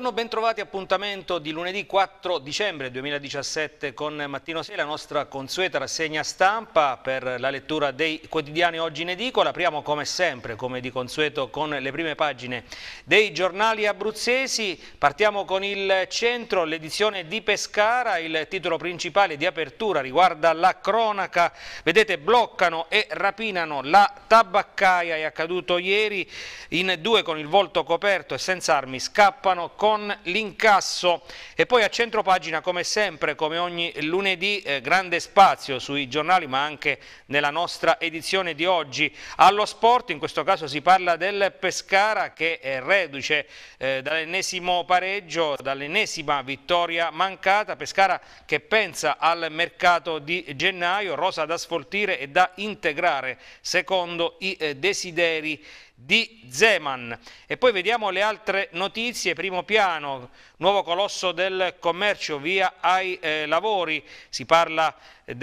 Buongiorno, bentrovati appuntamento di lunedì 4 dicembre 2017 con Mattino 6, la nostra consueta rassegna stampa per la lettura dei quotidiani oggi in edicola. Apriamo come sempre, come di consueto, con le prime pagine dei giornali abruzzesi. Partiamo con il centro, l'edizione di Pescara, il titolo principale di apertura riguarda la cronaca. Vedete, bloccano e rapinano la tabaccaia, è accaduto ieri in due con il volto coperto e senza armi scappano con con l'incasso. E poi a centro pagina, come sempre, come ogni lunedì, eh, grande spazio sui giornali, ma anche nella nostra edizione di oggi. Allo sport, in questo caso si parla del Pescara che è reduce eh, dall'ennesimo pareggio, dall'ennesima vittoria mancata. Pescara che pensa al mercato di gennaio, rosa da sfoltire e da integrare secondo i eh, desideri di Zeman. E poi vediamo le altre notizie, primo piano, nuovo colosso del commercio via ai eh, lavori, si parla ehm,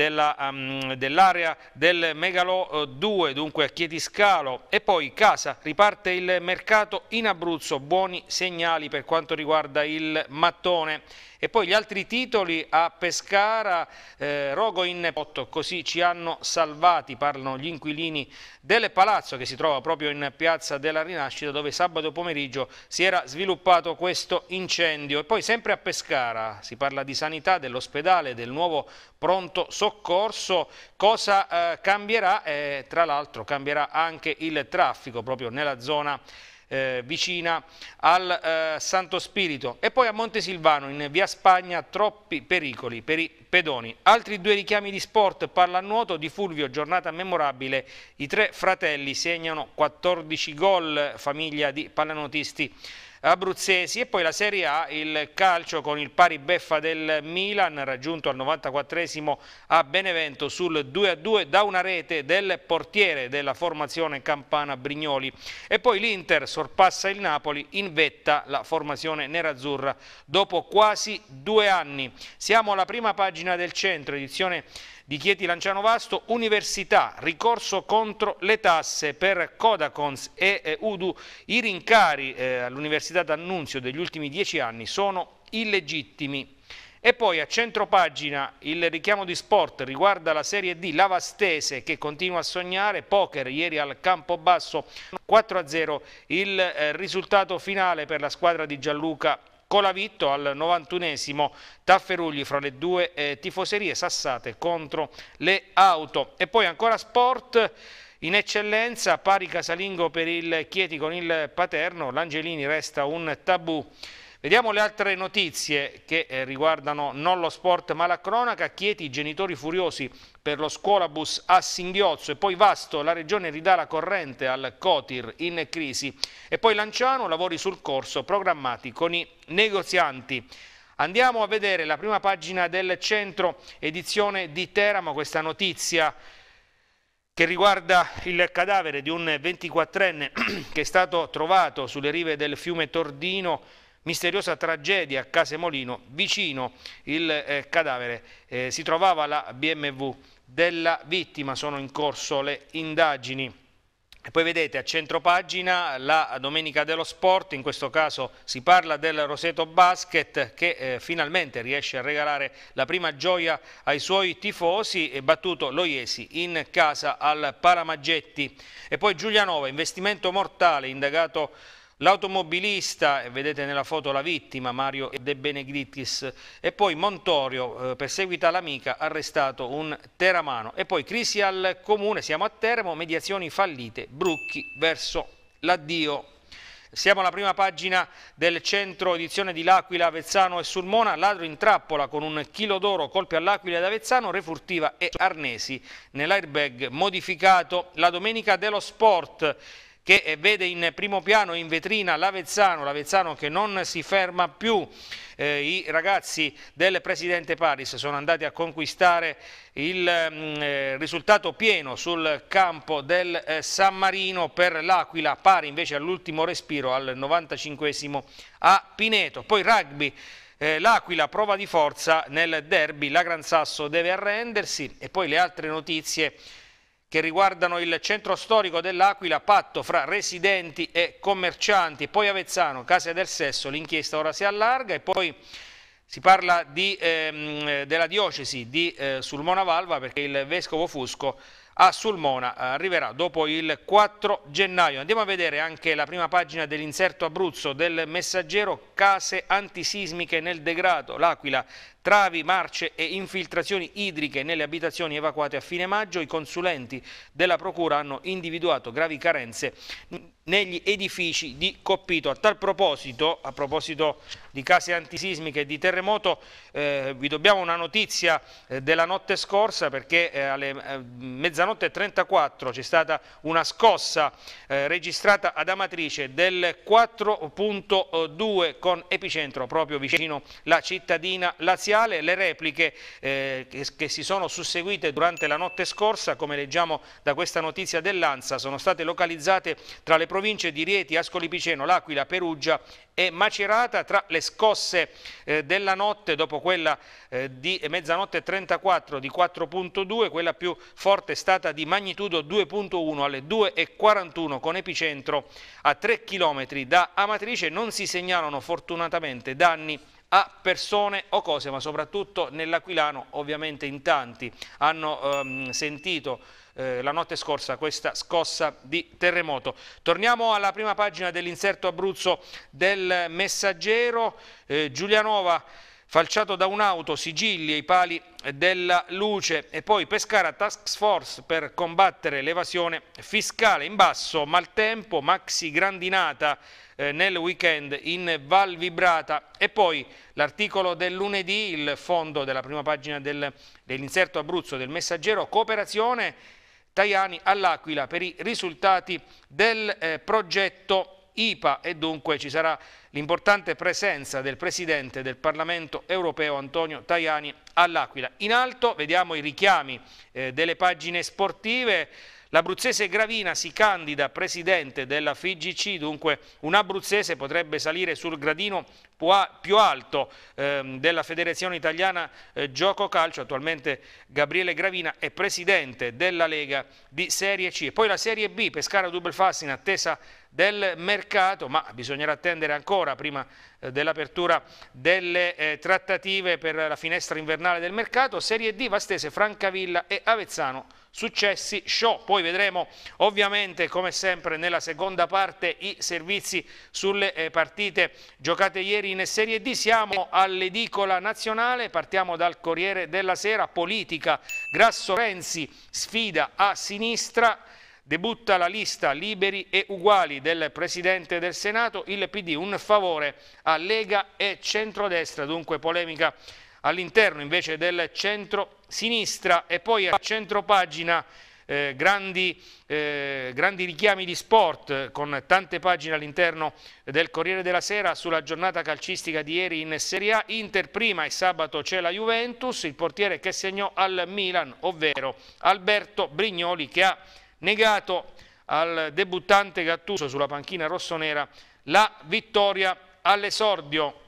dell'area um, dell del Megalo 2, eh, dunque a Chieti Scalo. e poi casa, riparte il mercato in Abruzzo, buoni segnali per quanto riguarda il mattone. E poi gli altri titoli a Pescara, eh, Rogo in 8, così ci hanno salvati, parlano gli inquilini del palazzo che si trova proprio in piazza della Rinascita dove sabato pomeriggio si era sviluppato questo incendio. E poi sempre a Pescara si parla di sanità, dell'ospedale, del nuovo pronto soccorso, cosa eh, cambierà? Eh, tra l'altro cambierà anche il traffico proprio nella zona eh, vicina al eh, Santo Spirito. E poi a Montesilvano, in via Spagna, troppi pericoli per i pedoni. Altri due richiami di sport, pallanuoto di Fulvio, giornata memorabile. I tre fratelli segnano 14 gol, famiglia di pallanuotisti abruzzesi e poi la Serie A, il calcio con il pari beffa del Milan raggiunto al 94esimo a Benevento sul 2-2 da una rete del portiere della formazione campana Brignoli e poi l'Inter sorpassa il Napoli in vetta la formazione nerazzurra dopo quasi due anni. Siamo alla prima pagina del centro, edizione di Chieti Lanciano Vasto, Università, ricorso contro le tasse per Codacons e eh, Udu. I rincari eh, all'Università d'Annunzio degli ultimi dieci anni sono illegittimi. E poi a centro pagina il richiamo di sport riguarda la Serie D Lavastese che continua a sognare, poker ieri al campo basso 4-0 il eh, risultato finale per la squadra di Gianluca Colavitto al 91esimo, tafferugli fra le due eh, tifoserie sassate contro le auto. E poi ancora sport. In eccellenza, pari casalingo per il Chieti con il Paterno, l'Angelini resta un tabù. Vediamo le altre notizie che eh, riguardano non lo sport ma la cronaca. Chieti i genitori furiosi per lo scuolabus a singhiozzo e poi Vasto, la regione ridà la corrente al Cotir in crisi e poi Lanciano lavori sul corso programmati con i negozianti. Andiamo a vedere la prima pagina del centro edizione di Teramo, questa notizia che riguarda il cadavere di un 24enne che è stato trovato sulle rive del fiume Tordino misteriosa tragedia a Casemolino, vicino il eh, cadavere eh, si trovava la BMW della vittima, sono in corso le indagini. E poi vedete a centro pagina la domenica dello sport, in questo caso si parla del Roseto Basket che eh, finalmente riesce a regalare la prima gioia ai suoi tifosi e battuto Loiesi in casa al Paramaggetti. E poi Giulianova, investimento mortale, indagato L'automobilista, vedete nella foto la vittima, Mario De Benegritis, e poi Montorio, eh, perseguita l'amica, arrestato un teramano. E poi crisi al comune, siamo a Teramo, mediazioni fallite, Brucchi verso l'addio. Siamo alla prima pagina del centro edizione di L'Aquila, Avezzano e Sulmona, ladro in trappola con un chilo d'oro, colpi all'Aquila ed Avezzano, Refurtiva e Arnesi nell'airbag modificato. La domenica dello sport che eh, vede in primo piano in vetrina l'Avezzano, l'Avezzano che non si ferma più, eh, i ragazzi del presidente Paris sono andati a conquistare il mm, eh, risultato pieno sul campo del eh, San Marino per l'Aquila, pari invece all'ultimo respiro al 95 a Pineto. Poi rugby. Eh, L'Aquila prova di forza nel derby, la Gran Sasso deve arrendersi e poi le altre notizie che riguardano il centro storico dell'Aquila, patto fra residenti e commercianti, poi Avezzano, Casa del Sesso, l'inchiesta ora si allarga e poi si parla di, ehm, della diocesi di eh, Sulmona Valva perché il vescovo Fusco a Sulmona eh, arriverà dopo il 4 gennaio. Andiamo a vedere anche la prima pagina dell'inserto Abruzzo del messaggero case antisismiche nel degrado, l'Aquila travi, marce e infiltrazioni idriche nelle abitazioni evacuate a fine maggio, i consulenti della Procura hanno individuato gravi carenze negli edifici di Coppito. A tal proposito, a proposito di case antisismiche e di terremoto, eh, vi dobbiamo una notizia eh, della notte scorsa perché eh, alle eh, mezzanotte 34 c'è stata una scossa eh, registrata ad Amatrice del 4.2 con epicentro proprio vicino la cittadina laziale. Le repliche eh, che, che si sono susseguite durante la notte scorsa, come leggiamo da questa notizia dell'Ansa, sono state localizzate tra le province di Rieti, Ascoli Piceno, L'Aquila, Perugia e Macerata tra le scosse eh, della notte dopo quella eh, di mezzanotte 34 di 4.2 quella più forte è stata di magnitudo 2.1 alle 2.41 con epicentro a 3 km da Amatrice non si segnalano fortunatamente danni a persone o cose ma soprattutto nell'Aquilano ovviamente in tanti hanno ehm, sentito eh, la notte scorsa questa scossa di terremoto. Torniamo alla prima pagina dell'inserto Abruzzo del Messaggero, eh, Giulianova falciato da un'auto, sigilli e i pali della luce e poi Pescara Task Force per combattere l'evasione fiscale. In basso maltempo, maxi grandinata eh, nel weekend in Val Vibrata e poi l'articolo del lunedì, il fondo della prima pagina del, dell'inserto Abruzzo del Messaggero, cooperazione Tajani all'Aquila per i risultati del eh, progetto IPA e dunque ci sarà l'importante presenza del Presidente del Parlamento europeo Antonio Tajani all'Aquila. In alto vediamo i richiami eh, delle pagine sportive, L'abruzzese Gravina si candida presidente della FIGC, dunque un abruzzese potrebbe salire sul gradino più alto ehm, della Federazione Italiana eh, Gioco Calcio, attualmente Gabriele Gravina è presidente della Lega di Serie C. E poi la Serie B, Pescara Dubelfassi in attesa del mercato, ma bisognerà attendere ancora prima eh, dell'apertura delle eh, trattative per la finestra invernale del mercato, Serie D, Vastese, Francavilla e Avezzano successi show. Poi vedremo ovviamente come sempre nella seconda parte i servizi sulle eh, partite giocate ieri in Serie D. Siamo all'edicola nazionale, partiamo dal Corriere della Sera, politica, Grasso Renzi sfida a sinistra, Debutta la lista liberi e uguali del Presidente del Senato, il PD un favore a Lega e Centrodestra, dunque polemica all'interno invece del centro-sinistra e poi a centropagina eh, grandi, eh, grandi, richiami di sport con tante pagine all'interno del Corriere della Sera sulla giornata calcistica di ieri in Serie A. Inter prima e sabato c'è la Juventus, il portiere che segnò al Milan, ovvero Alberto Brignoli che ha negato al debuttante Gattuso sulla panchina rossonera la vittoria all'esordio.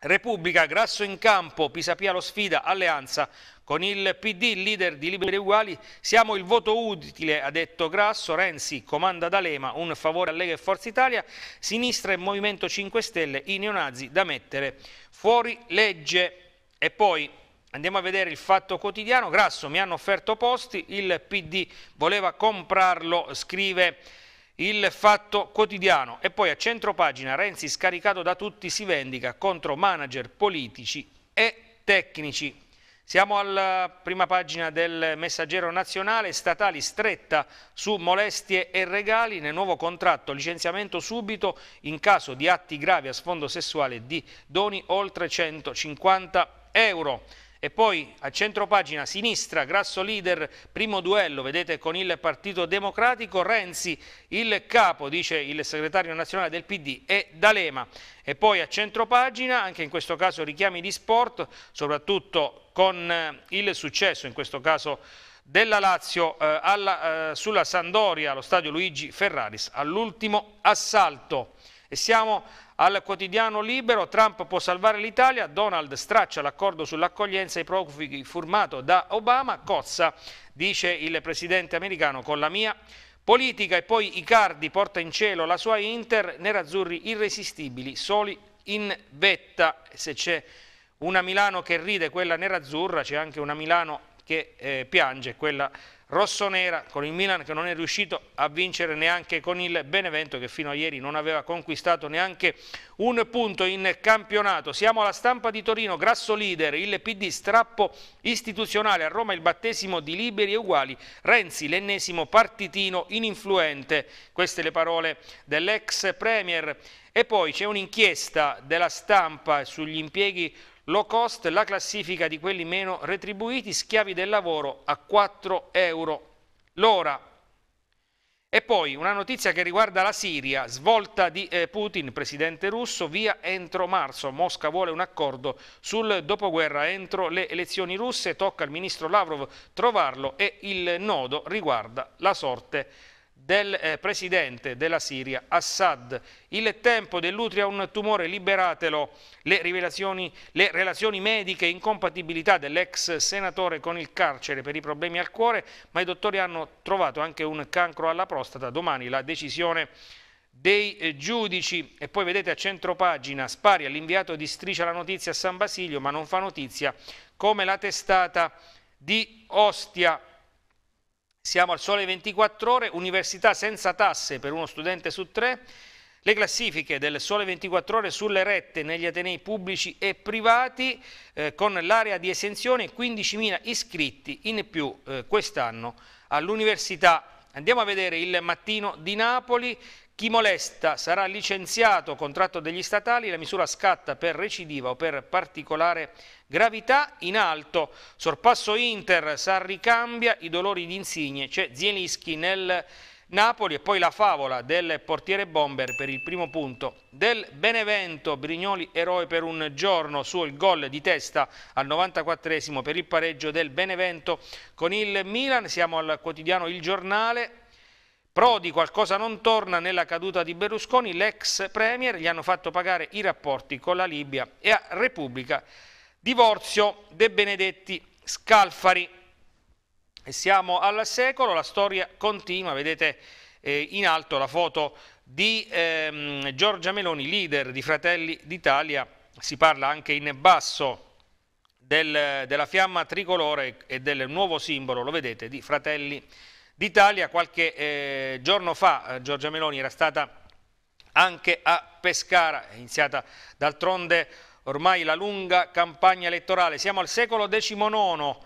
Repubblica, Grasso in campo, Pisapia lo sfida, alleanza con il PD, leader di Liberi Uguali, siamo il voto utile, ha detto Grasso, Renzi comanda D'Alema, un favore a Lega e Forza Italia, sinistra e Movimento 5 Stelle, i neonazi da mettere fuori legge. E poi Andiamo a vedere il fatto quotidiano, Grasso mi hanno offerto posti, il PD voleva comprarlo, scrive il fatto quotidiano. E poi a centro pagina Renzi scaricato da tutti si vendica contro manager politici e tecnici. Siamo alla prima pagina del messaggero nazionale, statali stretta su molestie e regali, nel nuovo contratto licenziamento subito in caso di atti gravi a sfondo sessuale di doni oltre 150 euro. E poi a centro pagina sinistra, Grasso leader, primo duello, vedete con il Partito Democratico, Renzi il capo, dice il segretario nazionale del PD, e D'Alema. E poi a centro pagina, anche in questo caso richiami di sport, soprattutto con eh, il successo, in questo caso della Lazio eh, alla, eh, sulla Sandoria, allo stadio Luigi Ferraris, all'ultimo assalto. E siamo al quotidiano libero Trump può salvare l'Italia, Donald straccia l'accordo sull'accoglienza ai profughi firmato da Obama, cozza, dice il presidente americano, con la mia politica e poi Icardi porta in cielo la sua Inter, nerazzurri irresistibili, soli in vetta, se c'è una Milano che ride, quella nerazzurra, c'è anche una Milano che eh, piange, quella nerazzurra rossonera con il Milan che non è riuscito a vincere neanche con il Benevento che fino a ieri non aveva conquistato neanche un punto in campionato. Siamo alla stampa di Torino, Grasso leader, il PD strappo istituzionale, a Roma il battesimo di liberi e uguali, Renzi l'ennesimo partitino ininfluente, queste le parole dell'ex Premier. E poi c'è un'inchiesta della stampa sugli impieghi low cost, la classifica di quelli meno retribuiti, schiavi del lavoro a 4 euro l'ora. E poi una notizia che riguarda la Siria, svolta di eh, Putin, presidente russo, via entro marzo. Mosca vuole un accordo sul dopoguerra entro le elezioni russe, tocca al ministro Lavrov trovarlo e il nodo riguarda la sorte del eh, presidente della Siria Assad. Il tempo dell'utria un tumore, liberatelo. Le, le relazioni mediche, incompatibilità dell'ex senatore con il carcere per i problemi al cuore, ma i dottori hanno trovato anche un cancro alla prostata. Domani la decisione dei eh, giudici e poi vedete a centro pagina Spari all'inviato di Striscia la notizia a San Basilio ma non fa notizia come la testata di Ostia siamo al sole 24 ore, università senza tasse per uno studente su tre. Le classifiche del sole 24 ore sulle rette negli atenei pubblici e privati eh, con l'area di esenzione 15.000 iscritti in più eh, quest'anno all'università. Andiamo a vedere il mattino di Napoli chi molesta sarà licenziato, contratto degli statali, la misura scatta per recidiva o per particolare gravità. In alto, sorpasso Inter, Sarri cambia, i dolori di Insigne, c'è Zielinski nel Napoli e poi la favola del portiere Bomber per il primo punto del Benevento, Brignoli eroe per un giorno, suo il gol di testa al 94esimo per il pareggio del Benevento con il Milan, siamo al quotidiano Il Giornale, Prodi qualcosa non torna nella caduta di Berlusconi, l'ex premier gli hanno fatto pagare i rapporti con la Libia e a Repubblica divorzio De Benedetti Scalfari. E siamo al secolo, la storia continua, vedete eh, in alto la foto di ehm, Giorgia Meloni, leader di Fratelli d'Italia, si parla anche in basso del, della fiamma tricolore e del nuovo simbolo, lo vedete, di Fratelli d'Italia d'Italia. Qualche eh, giorno fa eh, Giorgia Meloni era stata anche a Pescara, è iniziata d'altronde ormai la lunga campagna elettorale. Siamo al secolo XIX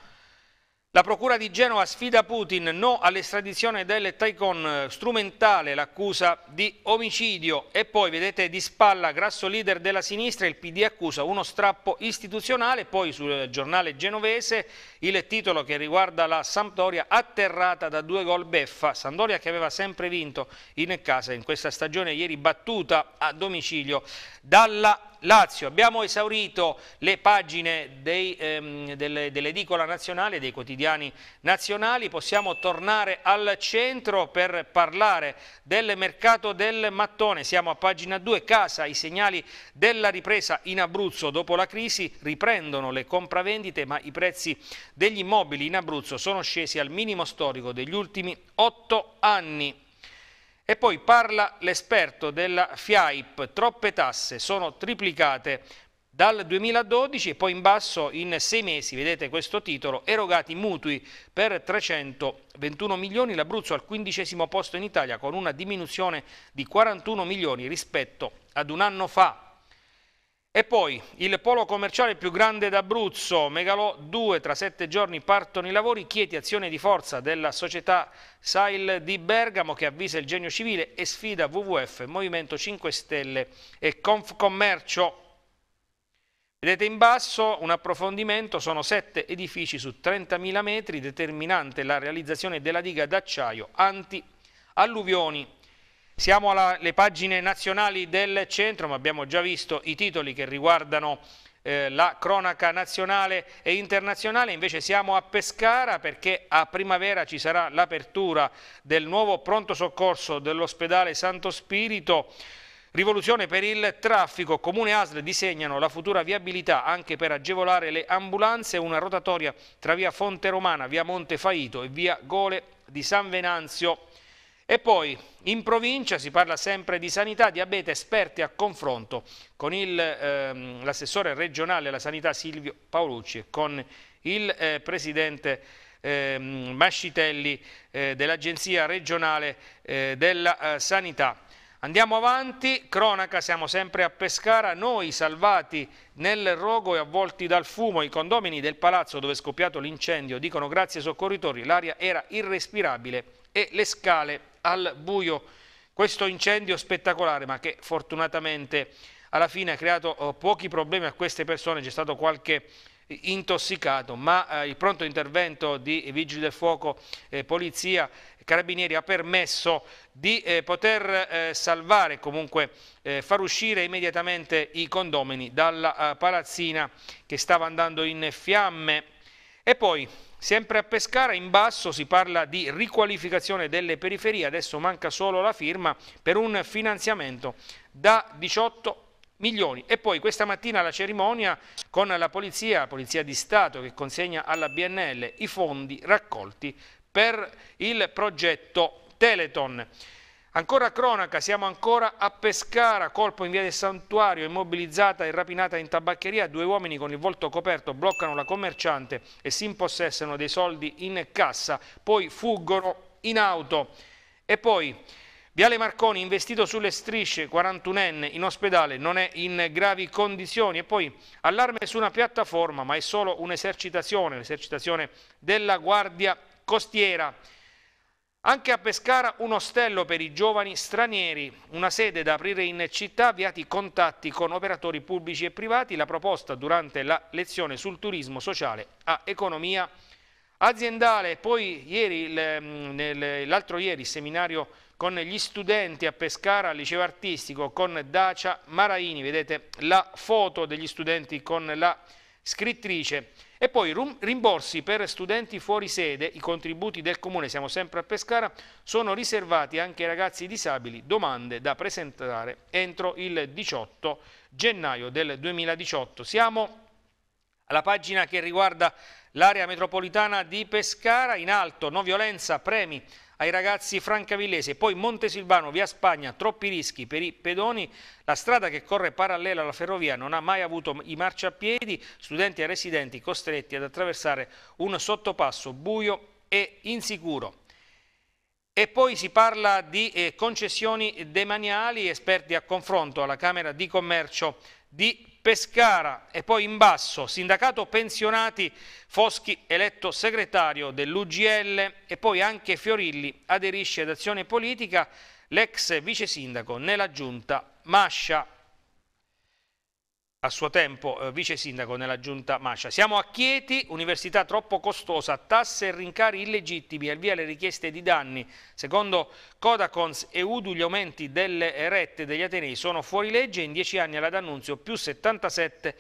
la procura di Genova sfida Putin, no all'estradizione del Taikon, eh, strumentale l'accusa di omicidio e poi vedete di spalla grasso leader della sinistra, il PD accusa uno strappo istituzionale, poi sul giornale genovese il titolo che riguarda la Sampdoria atterrata da due gol beffa, Sampdoria che aveva sempre vinto in casa in questa stagione ieri battuta a domicilio dalla Lazio. Abbiamo esaurito le pagine dei, ehm, dell'edicola nazionale, dei quotidiani nazionali, possiamo tornare al centro per parlare del mercato del mattone. Siamo a pagina 2, casa, i segnali della ripresa in Abruzzo dopo la crisi, riprendono le compravendite ma i prezzi degli immobili in Abruzzo sono scesi al minimo storico degli ultimi otto anni. E poi parla l'esperto della FIAIP, troppe tasse sono triplicate dal 2012 e poi in basso in sei mesi, vedete questo titolo, erogati mutui per 321 milioni, l'Abruzzo al quindicesimo posto in Italia con una diminuzione di 41 milioni rispetto ad un anno fa. E poi il polo commerciale più grande d'Abruzzo, Megalò 2, tra sette giorni partono i lavori, chiedi azione di forza della società Sail di Bergamo che avvisa il genio civile e sfida WWF, Movimento 5 Stelle e Confcommercio. Vedete in basso un approfondimento, sono sette edifici su 30.000 metri, determinante la realizzazione della diga d'acciaio anti-alluvioni siamo alle pagine nazionali del centro, ma abbiamo già visto i titoli che riguardano eh, la cronaca nazionale e internazionale. Invece siamo a Pescara perché a primavera ci sarà l'apertura del nuovo pronto soccorso dell'ospedale Santo Spirito. Rivoluzione per il traffico. Comune ASL disegnano la futura viabilità anche per agevolare le ambulanze. Una rotatoria tra via Fonte Romana, via Monte Faito e via Gole di San Venanzio. E poi in provincia si parla sempre di sanità, diabete, esperti a confronto con ehm, l'assessore ehm, regionale alla sanità Silvio Paolucci e con il eh, presidente ehm, Mascitelli eh, dell'Agenzia regionale eh, della eh, sanità. Andiamo avanti, cronaca, siamo sempre a Pescara, noi salvati nel rogo e avvolti dal fumo, i condomini del palazzo dove è scoppiato l'incendio dicono grazie ai soccorritori, l'aria era irrespirabile e le scale al buio questo incendio spettacolare ma che fortunatamente alla fine ha creato oh, pochi problemi a queste persone, c'è stato qualche intossicato, ma eh, il pronto intervento di Vigili del Fuoco, eh, Polizia, Carabinieri ha permesso di eh, poter eh, salvare, comunque eh, far uscire immediatamente i condomini dalla eh, palazzina che stava andando in fiamme. E poi Sempre a Pescara, in basso, si parla di riqualificazione delle periferie, adesso manca solo la firma per un finanziamento da 18 milioni. E poi questa mattina la cerimonia con la Polizia, Polizia di Stato, che consegna alla BNL i fondi raccolti per il progetto Teleton. Ancora cronaca, siamo ancora a Pescara, colpo in via del santuario, immobilizzata e rapinata in tabaccheria, due uomini con il volto coperto bloccano la commerciante e si impossessano dei soldi in cassa, poi fuggono in auto. E poi, Viale Marconi investito sulle strisce, 41enne in ospedale, non è in gravi condizioni e poi allarme su una piattaforma ma è solo un'esercitazione, l'esercitazione della Guardia Costiera. Anche a Pescara un ostello per i giovani stranieri, una sede da aprire in città, avviati contatti con operatori pubblici e privati, la proposta durante la lezione sul turismo sociale a economia aziendale. Poi mm, l'altro ieri il seminario con gli studenti a Pescara al liceo artistico con Dacia Maraini, vedete la foto degli studenti con la scrittrice. E poi rimborsi per studenti fuori sede, i contributi del comune, siamo sempre a Pescara, sono riservati anche ai ragazzi disabili, domande da presentare entro il 18 gennaio del 2018. Siamo alla pagina che riguarda l'area metropolitana di Pescara, in alto, no violenza, premi ai ragazzi francavillese, poi Montesilvano, via Spagna, troppi rischi per i pedoni, la strada che corre parallela alla ferrovia non ha mai avuto i marciapiedi, studenti e residenti costretti ad attraversare un sottopasso buio e insicuro. E poi si parla di eh, concessioni demaniali, esperti a confronto alla Camera di Commercio di Pescara e poi in basso, sindacato pensionati, Foschi eletto segretario dell'UGL e poi anche Fiorilli aderisce ad azione politica l'ex vice sindaco nella giunta Mascia a suo tempo eh, vice sindaco nella giunta Mascia. Siamo a Chieti, università troppo costosa, tasse e rincari illegittimi, al via le richieste di danni. Secondo Codacons e Udu gli aumenti delle rette degli Atenei sono fuori legge, e in dieci anni alla D'Annunzio più 77%.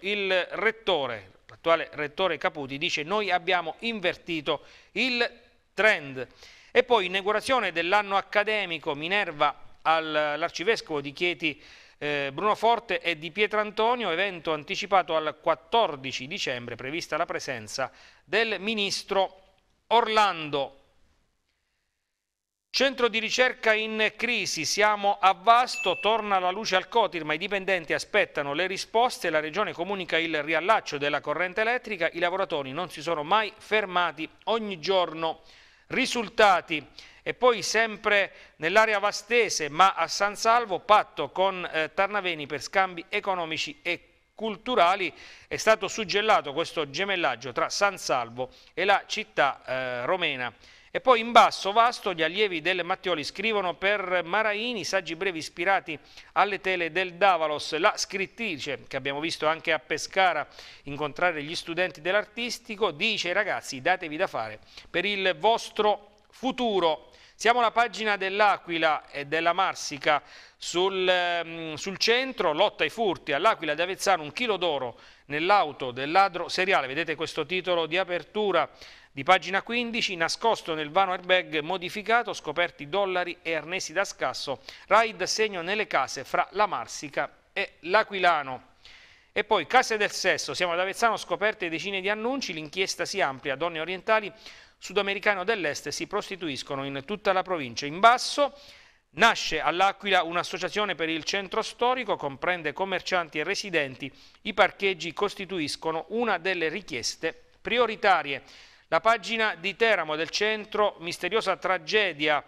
Il rettore, l'attuale rettore Caputi, dice noi abbiamo invertito il trend. E poi inaugurazione dell'anno accademico Minerva all'arcivescovo di Chieti eh, Bruno Forte e di Pietrantonio, evento anticipato al 14 dicembre, prevista la presenza del ministro Orlando. Centro di ricerca in crisi, siamo a Vasto, torna la luce al Cotir, ma i dipendenti aspettano le risposte, la Regione comunica il riallaccio della corrente elettrica, i lavoratori non si sono mai fermati, ogni giorno risultati e poi sempre nell'area vastese ma a San Salvo patto con eh, Tarnaveni per scambi economici e culturali è stato suggellato questo gemellaggio tra San Salvo e la città eh, romena. E poi in basso vasto gli allievi del Mattioli scrivono per Maraini saggi brevi ispirati alle tele del Davalos. La scrittrice, che abbiamo visto anche a Pescara incontrare gli studenti dell'artistico, dice ragazzi datevi da fare per il vostro futuro. Siamo alla pagina dell'Aquila e della Marsica sul, ehm, sul, centro, lotta ai furti, all'Aquila di Avezzano un chilo d'oro nell'auto del ladro seriale, vedete questo titolo di apertura di pagina 15, nascosto nel vano airbag modificato, scoperti dollari e arnesi da scasso, raid segno nelle case fra la Marsica e l'Aquilano. E poi case del sesso, siamo ad Avezzano scoperte decine di annunci, l'inchiesta si amplia, donne orientali sudamericano dell'Est si prostituiscono in tutta la provincia. In basso nasce all'Aquila un'associazione per il centro storico, comprende commercianti e residenti, i parcheggi costituiscono una delle richieste prioritarie. La pagina di Teramo del centro, misteriosa tragedia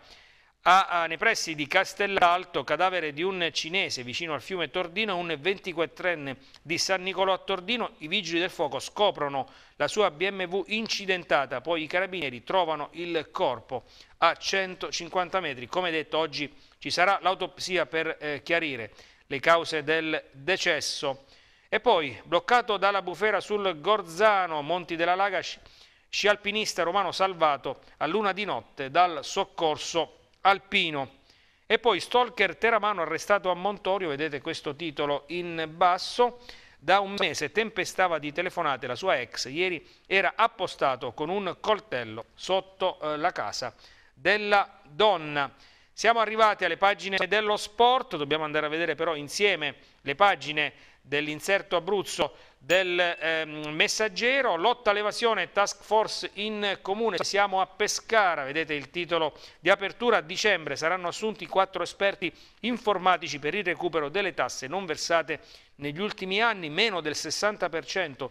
a, a, nei pressi di Castellalto, cadavere di un cinese vicino al fiume Tordino, un 24enne di San Nicolò a Tordino, i vigili del fuoco scoprono la sua BMW incidentata, poi i carabinieri trovano il corpo a 150 metri. Come detto, oggi ci sarà l'autopsia per eh, chiarire le cause del decesso. E poi, bloccato dalla bufera sul Gorzano, Monti della Laga, sci alpinista romano salvato a luna di notte dal soccorso alpino. E poi stalker teramano arrestato a Montorio, vedete questo titolo in basso, da un mese tempestava di telefonate la sua ex, ieri era appostato con un coltello sotto eh, la casa della donna. Siamo arrivati alle pagine dello sport, dobbiamo andare a vedere però insieme le pagine dell'inserto Abruzzo del eh, messaggero, lotta all'evasione, task force in comune, siamo a Pescara, vedete il titolo di apertura, a dicembre saranno assunti quattro esperti informatici per il recupero delle tasse non versate negli ultimi anni, meno del 60%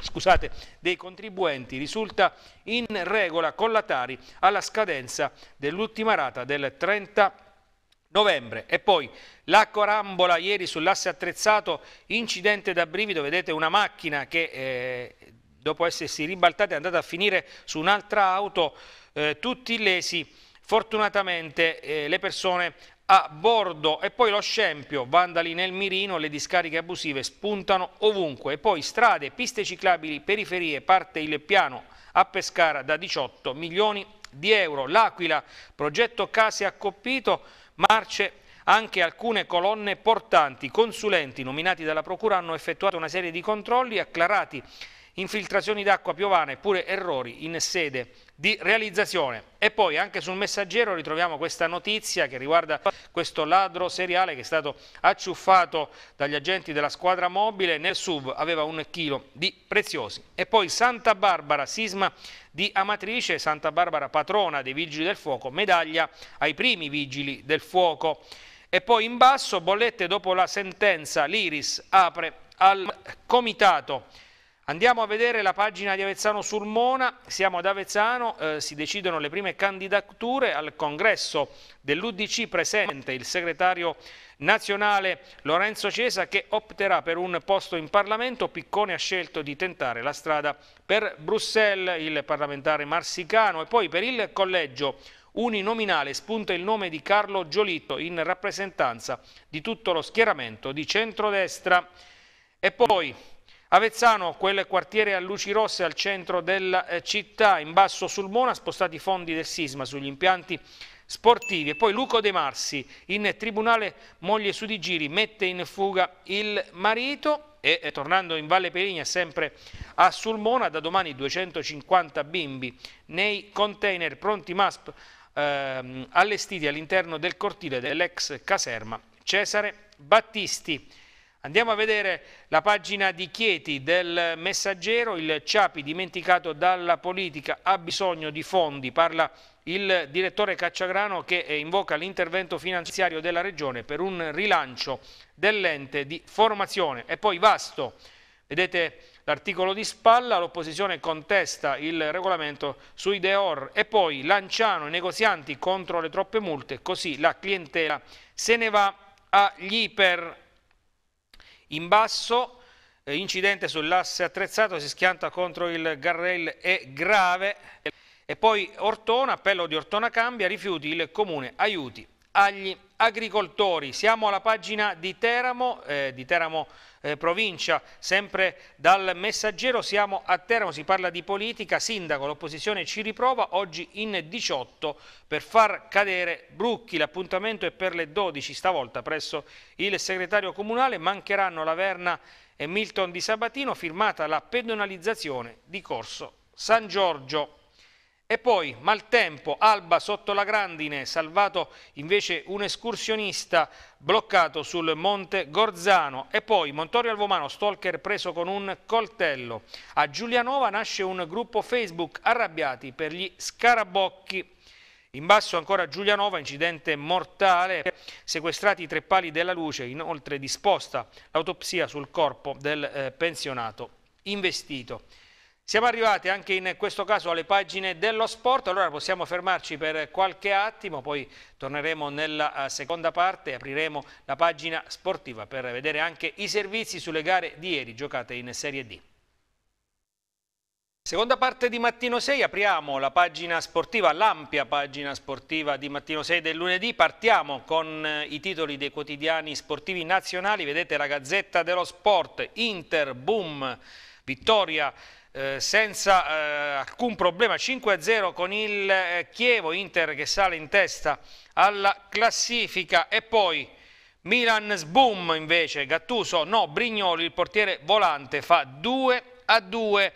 scusate, dei contribuenti risulta in regola con la Tari alla scadenza dell'ultima rata del 30% novembre. E poi la corambola ieri sull'asse attrezzato, incidente da brivido, vedete una macchina che eh, dopo essersi ribaltata è andata a finire su un'altra auto, eh, tutti illesi, fortunatamente eh, le persone a bordo e poi lo scempio, vandali nel mirino, le discariche abusive spuntano ovunque e poi strade, piste ciclabili, periferie, parte il piano a Pescara da 18 milioni di euro. L'Aquila, progetto case accoppito, marce anche alcune colonne portanti, consulenti nominati dalla Procura hanno effettuato una serie di controlli acclarati infiltrazioni d'acqua piovane, pure errori in sede di realizzazione. E poi anche sul messaggero ritroviamo questa notizia che riguarda questo ladro seriale che è stato acciuffato dagli agenti della squadra mobile, nel sub aveva un chilo di preziosi. E poi Santa Barbara, sisma di Amatrice, Santa Barbara patrona dei Vigili del Fuoco, medaglia ai primi Vigili del Fuoco. E poi in basso, bollette dopo la sentenza, l'Iris apre al comitato Andiamo a vedere la pagina di Avezzano Mona, siamo ad Avezzano, eh, si decidono le prime candidature al congresso dell'Udc presente il segretario nazionale Lorenzo Cesa che opterà per un posto in Parlamento, Piccone ha scelto di tentare la strada per Bruxelles, il parlamentare marsicano e poi per il collegio uninominale spunta il nome di Carlo Giolitto in rappresentanza di tutto lo schieramento di centrodestra. E poi Avezzano, quel quartiere a luci rosse al centro della eh, città, in basso sul Mona, spostati i fondi del sisma sugli impianti sportivi. E poi Luco De Marsi, in tribunale moglie su di giri, mette in fuga il marito e eh, tornando in Valle Perigna, sempre a Sulmona, da domani 250 bimbi nei container pronti MASP ehm, allestiti all'interno del cortile dell'ex caserma Cesare Battisti. Andiamo a vedere la pagina di Chieti del Messaggero, il Ciapi dimenticato dalla politica ha bisogno di fondi, parla il direttore Cacciagrano che eh, invoca l'intervento finanziario della Regione per un rilancio dell'ente di formazione. E poi vasto, vedete l'articolo di spalla, l'opposizione contesta il regolamento sui Deor e poi Lanciano i negozianti contro le troppe multe, così la clientela se ne va agli iper in basso, eh, incidente sull'asse attrezzato, si schianta contro il Garrel, è grave. E poi Ortona, appello di Ortona Cambia, rifiuti il comune, aiuti agli agricoltori. Siamo alla pagina di Teramo, eh, di Teramo eh, provincia, sempre dal messaggero siamo a Teramo, si parla di politica, sindaco, l'opposizione ci riprova, oggi in 18 per far cadere Brucchi, l'appuntamento è per le 12, stavolta presso il segretario comunale, mancheranno Laverna e Milton di Sabatino, firmata la pedonalizzazione di Corso San Giorgio. E poi maltempo, Alba sotto la grandine, salvato invece un escursionista bloccato sul Monte Gorzano. E poi Montorio Alvomano, stalker preso con un coltello. A Giulianova nasce un gruppo Facebook arrabbiati per gli scarabocchi. In basso ancora Giulianova, incidente mortale, sequestrati i tre pali della luce, inoltre disposta l'autopsia sul corpo del eh, pensionato investito. Siamo arrivati anche in questo caso alle pagine dello sport, allora possiamo fermarci per qualche attimo, poi torneremo nella eh, seconda parte, apriremo la pagina sportiva per vedere anche i servizi sulle gare di ieri giocate in Serie D. Seconda parte di Mattino 6, apriamo la pagina sportiva, l'ampia pagina sportiva di Mattino 6 del lunedì, partiamo con eh, i titoli dei quotidiani sportivi nazionali, vedete la Gazzetta dello Sport, Inter, Boom, Vittoria, eh, senza eh, alcun problema 5-0 con il eh, Chievo Inter che sale in testa alla classifica e poi Milan Sboom invece Gattuso no Brignoli il portiere volante fa 2 a 2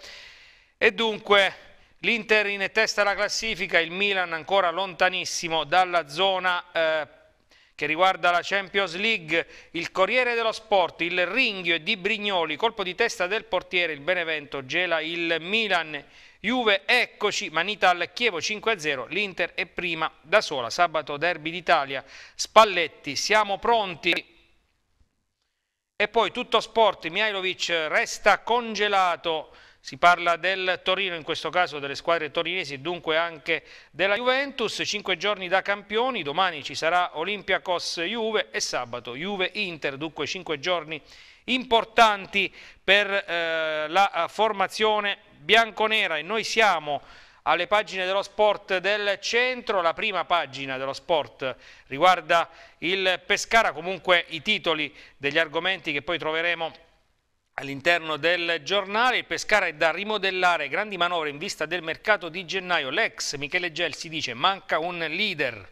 e dunque l'Inter in testa alla classifica il Milan ancora lontanissimo dalla zona eh, che riguarda la Champions League, il Corriere dello Sport, il Ringhio e Di Brignoli, colpo di testa del portiere, il Benevento gela il Milan, Juve eccoci, manita al Chievo 5-0, l'Inter è prima da sola, sabato derby d'Italia, Spalletti siamo pronti. E poi tutto sport, Mihailovic resta congelato si parla del Torino, in questo caso delle squadre torinesi, e dunque anche della Juventus. Cinque giorni da campioni, domani ci sarà Olympiacos-Juve e sabato Juve-Inter, dunque cinque giorni importanti per eh, la eh, formazione bianconera. E noi siamo alle pagine dello sport del centro. La prima pagina dello sport riguarda il Pescara, comunque i titoli degli argomenti che poi troveremo All'interno del giornale il Pescara è da rimodellare, grandi manovre in vista del mercato di gennaio. L'ex Michele Gel si dice manca un leader.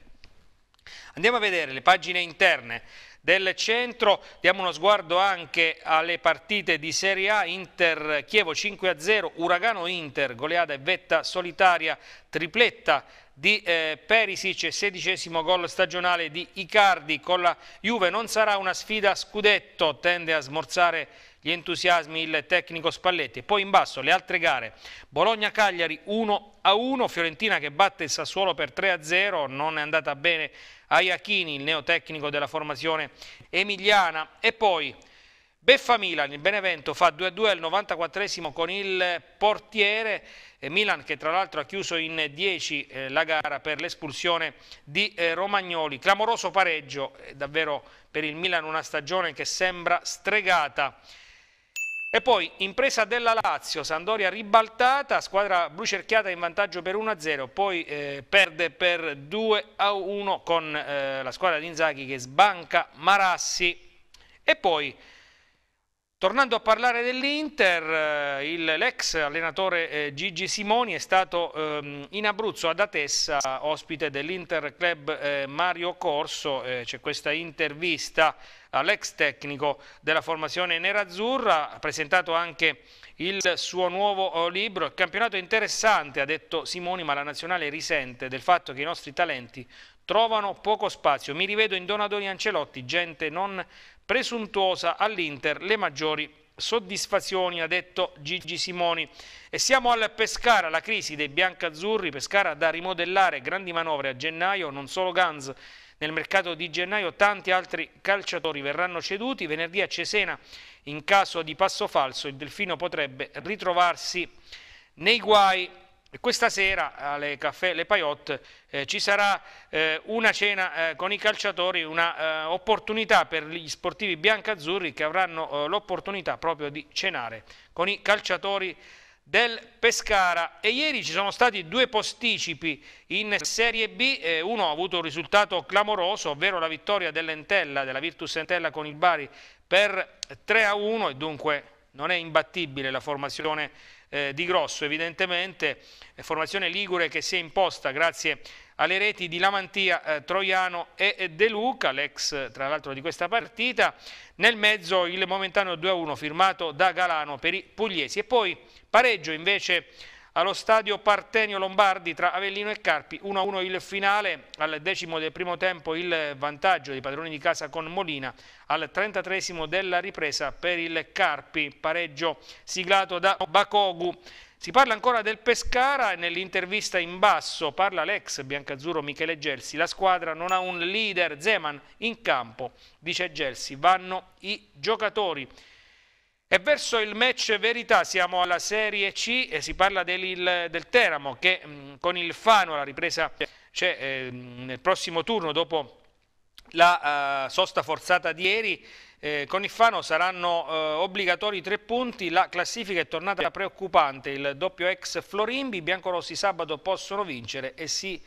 Andiamo a vedere le pagine interne del centro, diamo uno sguardo anche alle partite di Serie A, Inter Chievo 5-0, Uragano Inter, goleada e vetta solitaria, tripletta di eh, Perisic, sedicesimo gol stagionale di Icardi con la Juve, non sarà una sfida a scudetto, tende a smorzare il gli entusiasmi il tecnico Spalletti. Poi in basso le altre gare, Bologna-Cagliari 1-1, Fiorentina che batte il Sassuolo per 3-0, non è andata bene a Iachini, il neotecnico della formazione emiliana. E poi... Beffa Milan, il Benevento fa 2-2 al 94 con il portiere eh, Milan che tra l'altro ha chiuso in 10 eh, la gara per l'espulsione di eh, Romagnoli. Clamoroso pareggio, davvero per il Milan una stagione che sembra stregata e poi impresa della Lazio, Sandoria ribaltata, squadra brucerchiata in vantaggio per 1-0, poi eh, perde per 2-1 con eh, la squadra di Inzaghi che sbanca Marassi. E poi, tornando a parlare dell'Inter, eh, l'ex allenatore eh, Gigi Simoni è stato ehm, in Abruzzo, ad Atessa, ospite dell'Inter Club eh, Mario Corso. Eh, c'è questa intervista l'ex tecnico della formazione nerazzurra, ha presentato anche il suo nuovo eh, libro. Il campionato è interessante, ha detto Simoni, ma la nazionale risente del fatto che i nostri talenti trovano poco spazio. Mi rivedo in Donadoni Ancelotti, gente non presuntuosa all'Inter, le maggiori soddisfazioni, ha detto Gigi Simoni. E siamo al Pescara, la crisi dei biancazzurri, Pescara da rimodellare, grandi manovre a gennaio, non solo Gans, nel mercato di gennaio tanti altri calciatori verranno ceduti. Venerdì a Cesena, in caso di passo falso, il Delfino potrebbe ritrovarsi nei guai. Questa sera alle Caffè Le Paiotte eh, ci sarà eh, una cena eh, con i calciatori, un'opportunità eh, per gli sportivi biancazzurri che avranno eh, l'opportunità proprio di cenare con i calciatori del Pescara e ieri ci sono stati due posticipi in Serie B, eh, uno ha avuto un risultato clamoroso, ovvero la vittoria dell'Entella, della Virtus Entella con il Bari per 3 a 1 e dunque non è imbattibile la formazione eh, di Grosso evidentemente, formazione Ligure che si è imposta grazie alle reti di Lamantia, eh, Troiano e De Luca, l'ex tra l'altro di questa partita, nel mezzo il momentaneo 2-1 a firmato da Galano per i pugliesi e poi Pareggio invece allo stadio Partenio Lombardi tra Avellino e Carpi 1-1 il finale, al decimo del primo tempo il vantaggio dei padroni di casa con Molina, al 33 della ripresa per il Carpi, pareggio siglato da Bakogu. Si parla ancora del Pescara e nell'intervista in basso parla l'ex biancazzurro Michele Gelsi. La squadra non ha un leader, Zeman in campo, dice Gelsi. Vanno i giocatori. E verso il match verità siamo alla Serie C e si parla del, del Teramo che mh, mm, con il Fano la ripresa cioè, eh, nel prossimo turno dopo la uh, sosta forzata di ieri eh, con il Fano saranno eh, obbligatori tre punti, la classifica è tornata preoccupante, il doppio ex Florimbi, i biancorossi sabato possono vincere e si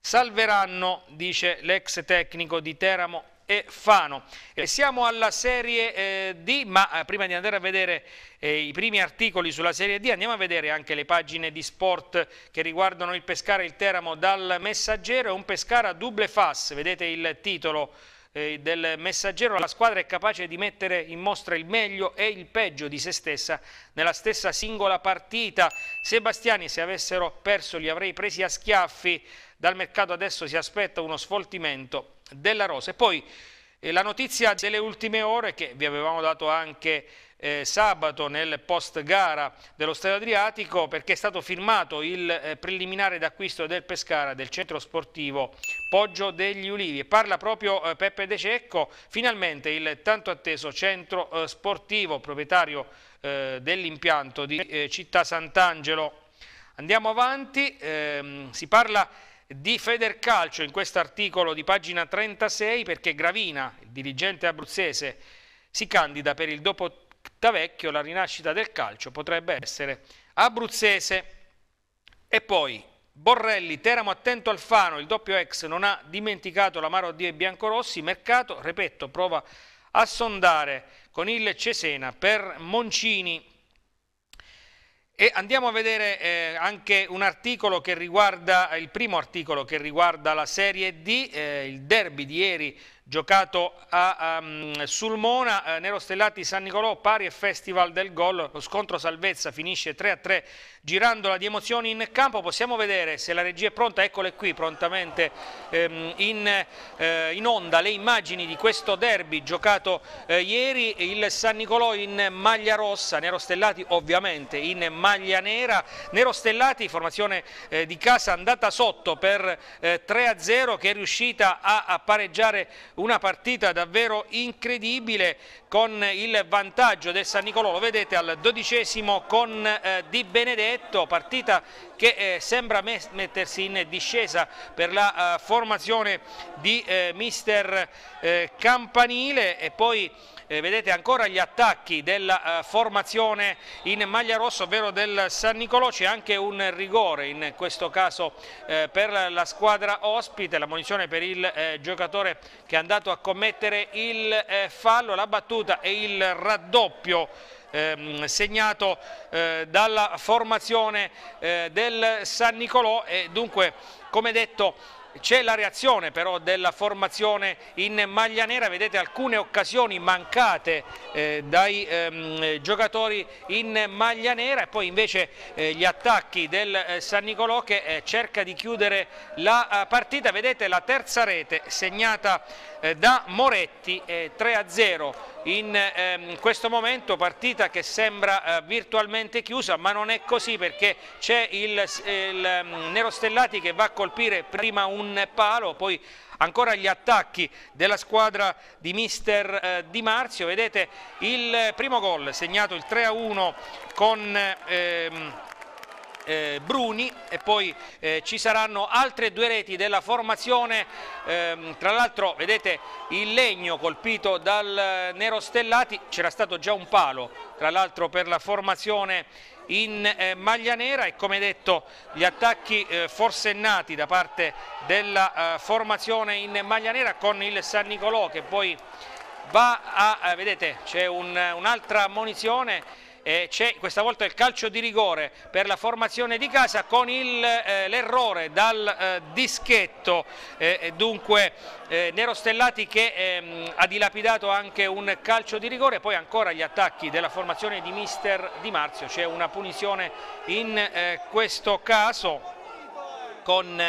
salveranno, dice l'ex tecnico di Teramo e Fano. E eh, siamo alla Serie eh, D, ma eh, prima di andare a vedere eh, i primi articoli sulla Serie D andiamo a vedere anche le pagine di sport che riguardano il Pescara e il Teramo dal Messaggero. È un Pescara double fast, vedete il titolo del messaggero la squadra è capace di mettere in mostra il meglio e il peggio di se stessa nella stessa singola partita Sebastiani se avessero perso li avrei presi a schiaffi dal mercato adesso si aspetta uno sfoltimento della Rosa. E poi eh, la notizia delle ultime ore che vi avevamo dato anche eh, sabato nel post gara dello Stadio Adriatico perché è stato firmato il eh, preliminare d'acquisto del Pescara del centro sportivo Poggio degli Ulivi parla proprio eh, Peppe De Cecco, finalmente il tanto atteso centro eh, sportivo proprietario eh, dell'impianto di eh, Città Sant'Angelo. Andiamo avanti, ehm, si parla di di Federcalcio in questo articolo di pagina 36 perché Gravina, il dirigente abruzzese, si candida per il dopo Tavecchio, la rinascita del calcio potrebbe essere abruzzese. E poi Borrelli, Teramo attento Alfano, il doppio ex non ha dimenticato l'amaro addio ai biancorossi, mercato, ripeto, prova a sondare con il Cesena per Moncini. E andiamo a vedere eh, anche un articolo che riguarda, il primo articolo che riguarda la Serie D, eh, il derby di ieri giocato a um, Sulmona, eh, Nero Stellati San Nicolò, pari e Festival del Gol, lo scontro salvezza finisce 3-3, girandola di emozioni in campo, possiamo vedere se la regia è pronta, eccole qui prontamente ehm, in, eh, in, onda le immagini di questo derby giocato eh, ieri, il San Nicolò in maglia rossa, Nero Stellati ovviamente in maglia nera, Nero Stellati formazione eh, di casa andata sotto per 3-0 eh, che è riuscita a, a pareggiare una partita davvero incredibile con il vantaggio del San Nicolò, lo vedete al dodicesimo con eh, Di Benedetto, partita che eh, sembra mettersi in discesa per la uh, formazione di eh, mister eh, Campanile e poi eh, vedete ancora gli attacchi della eh, formazione in maglia rossa, ovvero del San Nicolò, c'è anche un rigore in questo caso eh, per la squadra ospite, la munizione per il eh, giocatore che è andato a commettere il eh, fallo, la battuta e il raddoppio Ehm, segnato eh, dalla formazione eh, del San Nicolò e dunque come detto c'è la reazione però della formazione in maglia nera, vedete alcune occasioni mancate eh, dai ehm, giocatori in maglia nera e poi invece eh, gli attacchi del eh, San Nicolò che eh, cerca di chiudere la eh, partita, vedete la terza rete segnata eh, da Moretti 3-0 in ehm, questo momento, partita che sembra virtualmente chiusa ma non è così perché c'è il, il ehm, Nero Stellati che va a colpire prima un un palo, poi ancora gli attacchi della squadra di mister eh, Di Marzio, vedete il primo gol segnato il 3-1 a con... Ehm, eh, Bruni e poi eh, ci saranno altre due reti della formazione ehm, tra l'altro vedete il legno colpito dal eh, Nero Stellati c'era stato già un palo tra l'altro per la formazione in eh, maglia nera e come detto gli attacchi eh, forsennati da parte della eh, formazione in maglia nera con il San Nicolò che poi va a, eh, vedete c'è un'altra un munizione eh, c'è questa volta il calcio di rigore per la formazione di casa con eh, l'errore eh, dal eh, dischetto, eh, dunque eh, Nero Stellati che ehm, ha dilapidato anche un calcio di rigore, poi ancora gli attacchi della formazione di mister Di Marzio, c'è una punizione in questo caso con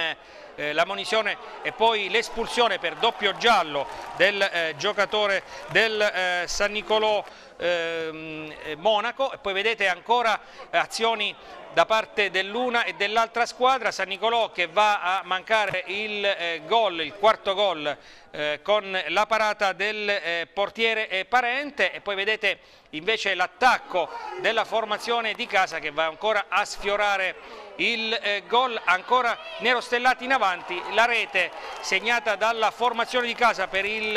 la munizione e poi l'espulsione per doppio giallo del giocatore del San Nicolò ehm, eh, Monaco e poi vedete ancora eh, azioni da parte dell'una e dell'altra squadra, San Nicolò che va a mancare il eh, gol, il quarto gol eh, con la parata del eh, portiere eh, Parente e poi vedete invece l'attacco della formazione di casa che va ancora a sfiorare il gol ancora Nero Stellati in avanti, la rete segnata dalla formazione di casa per il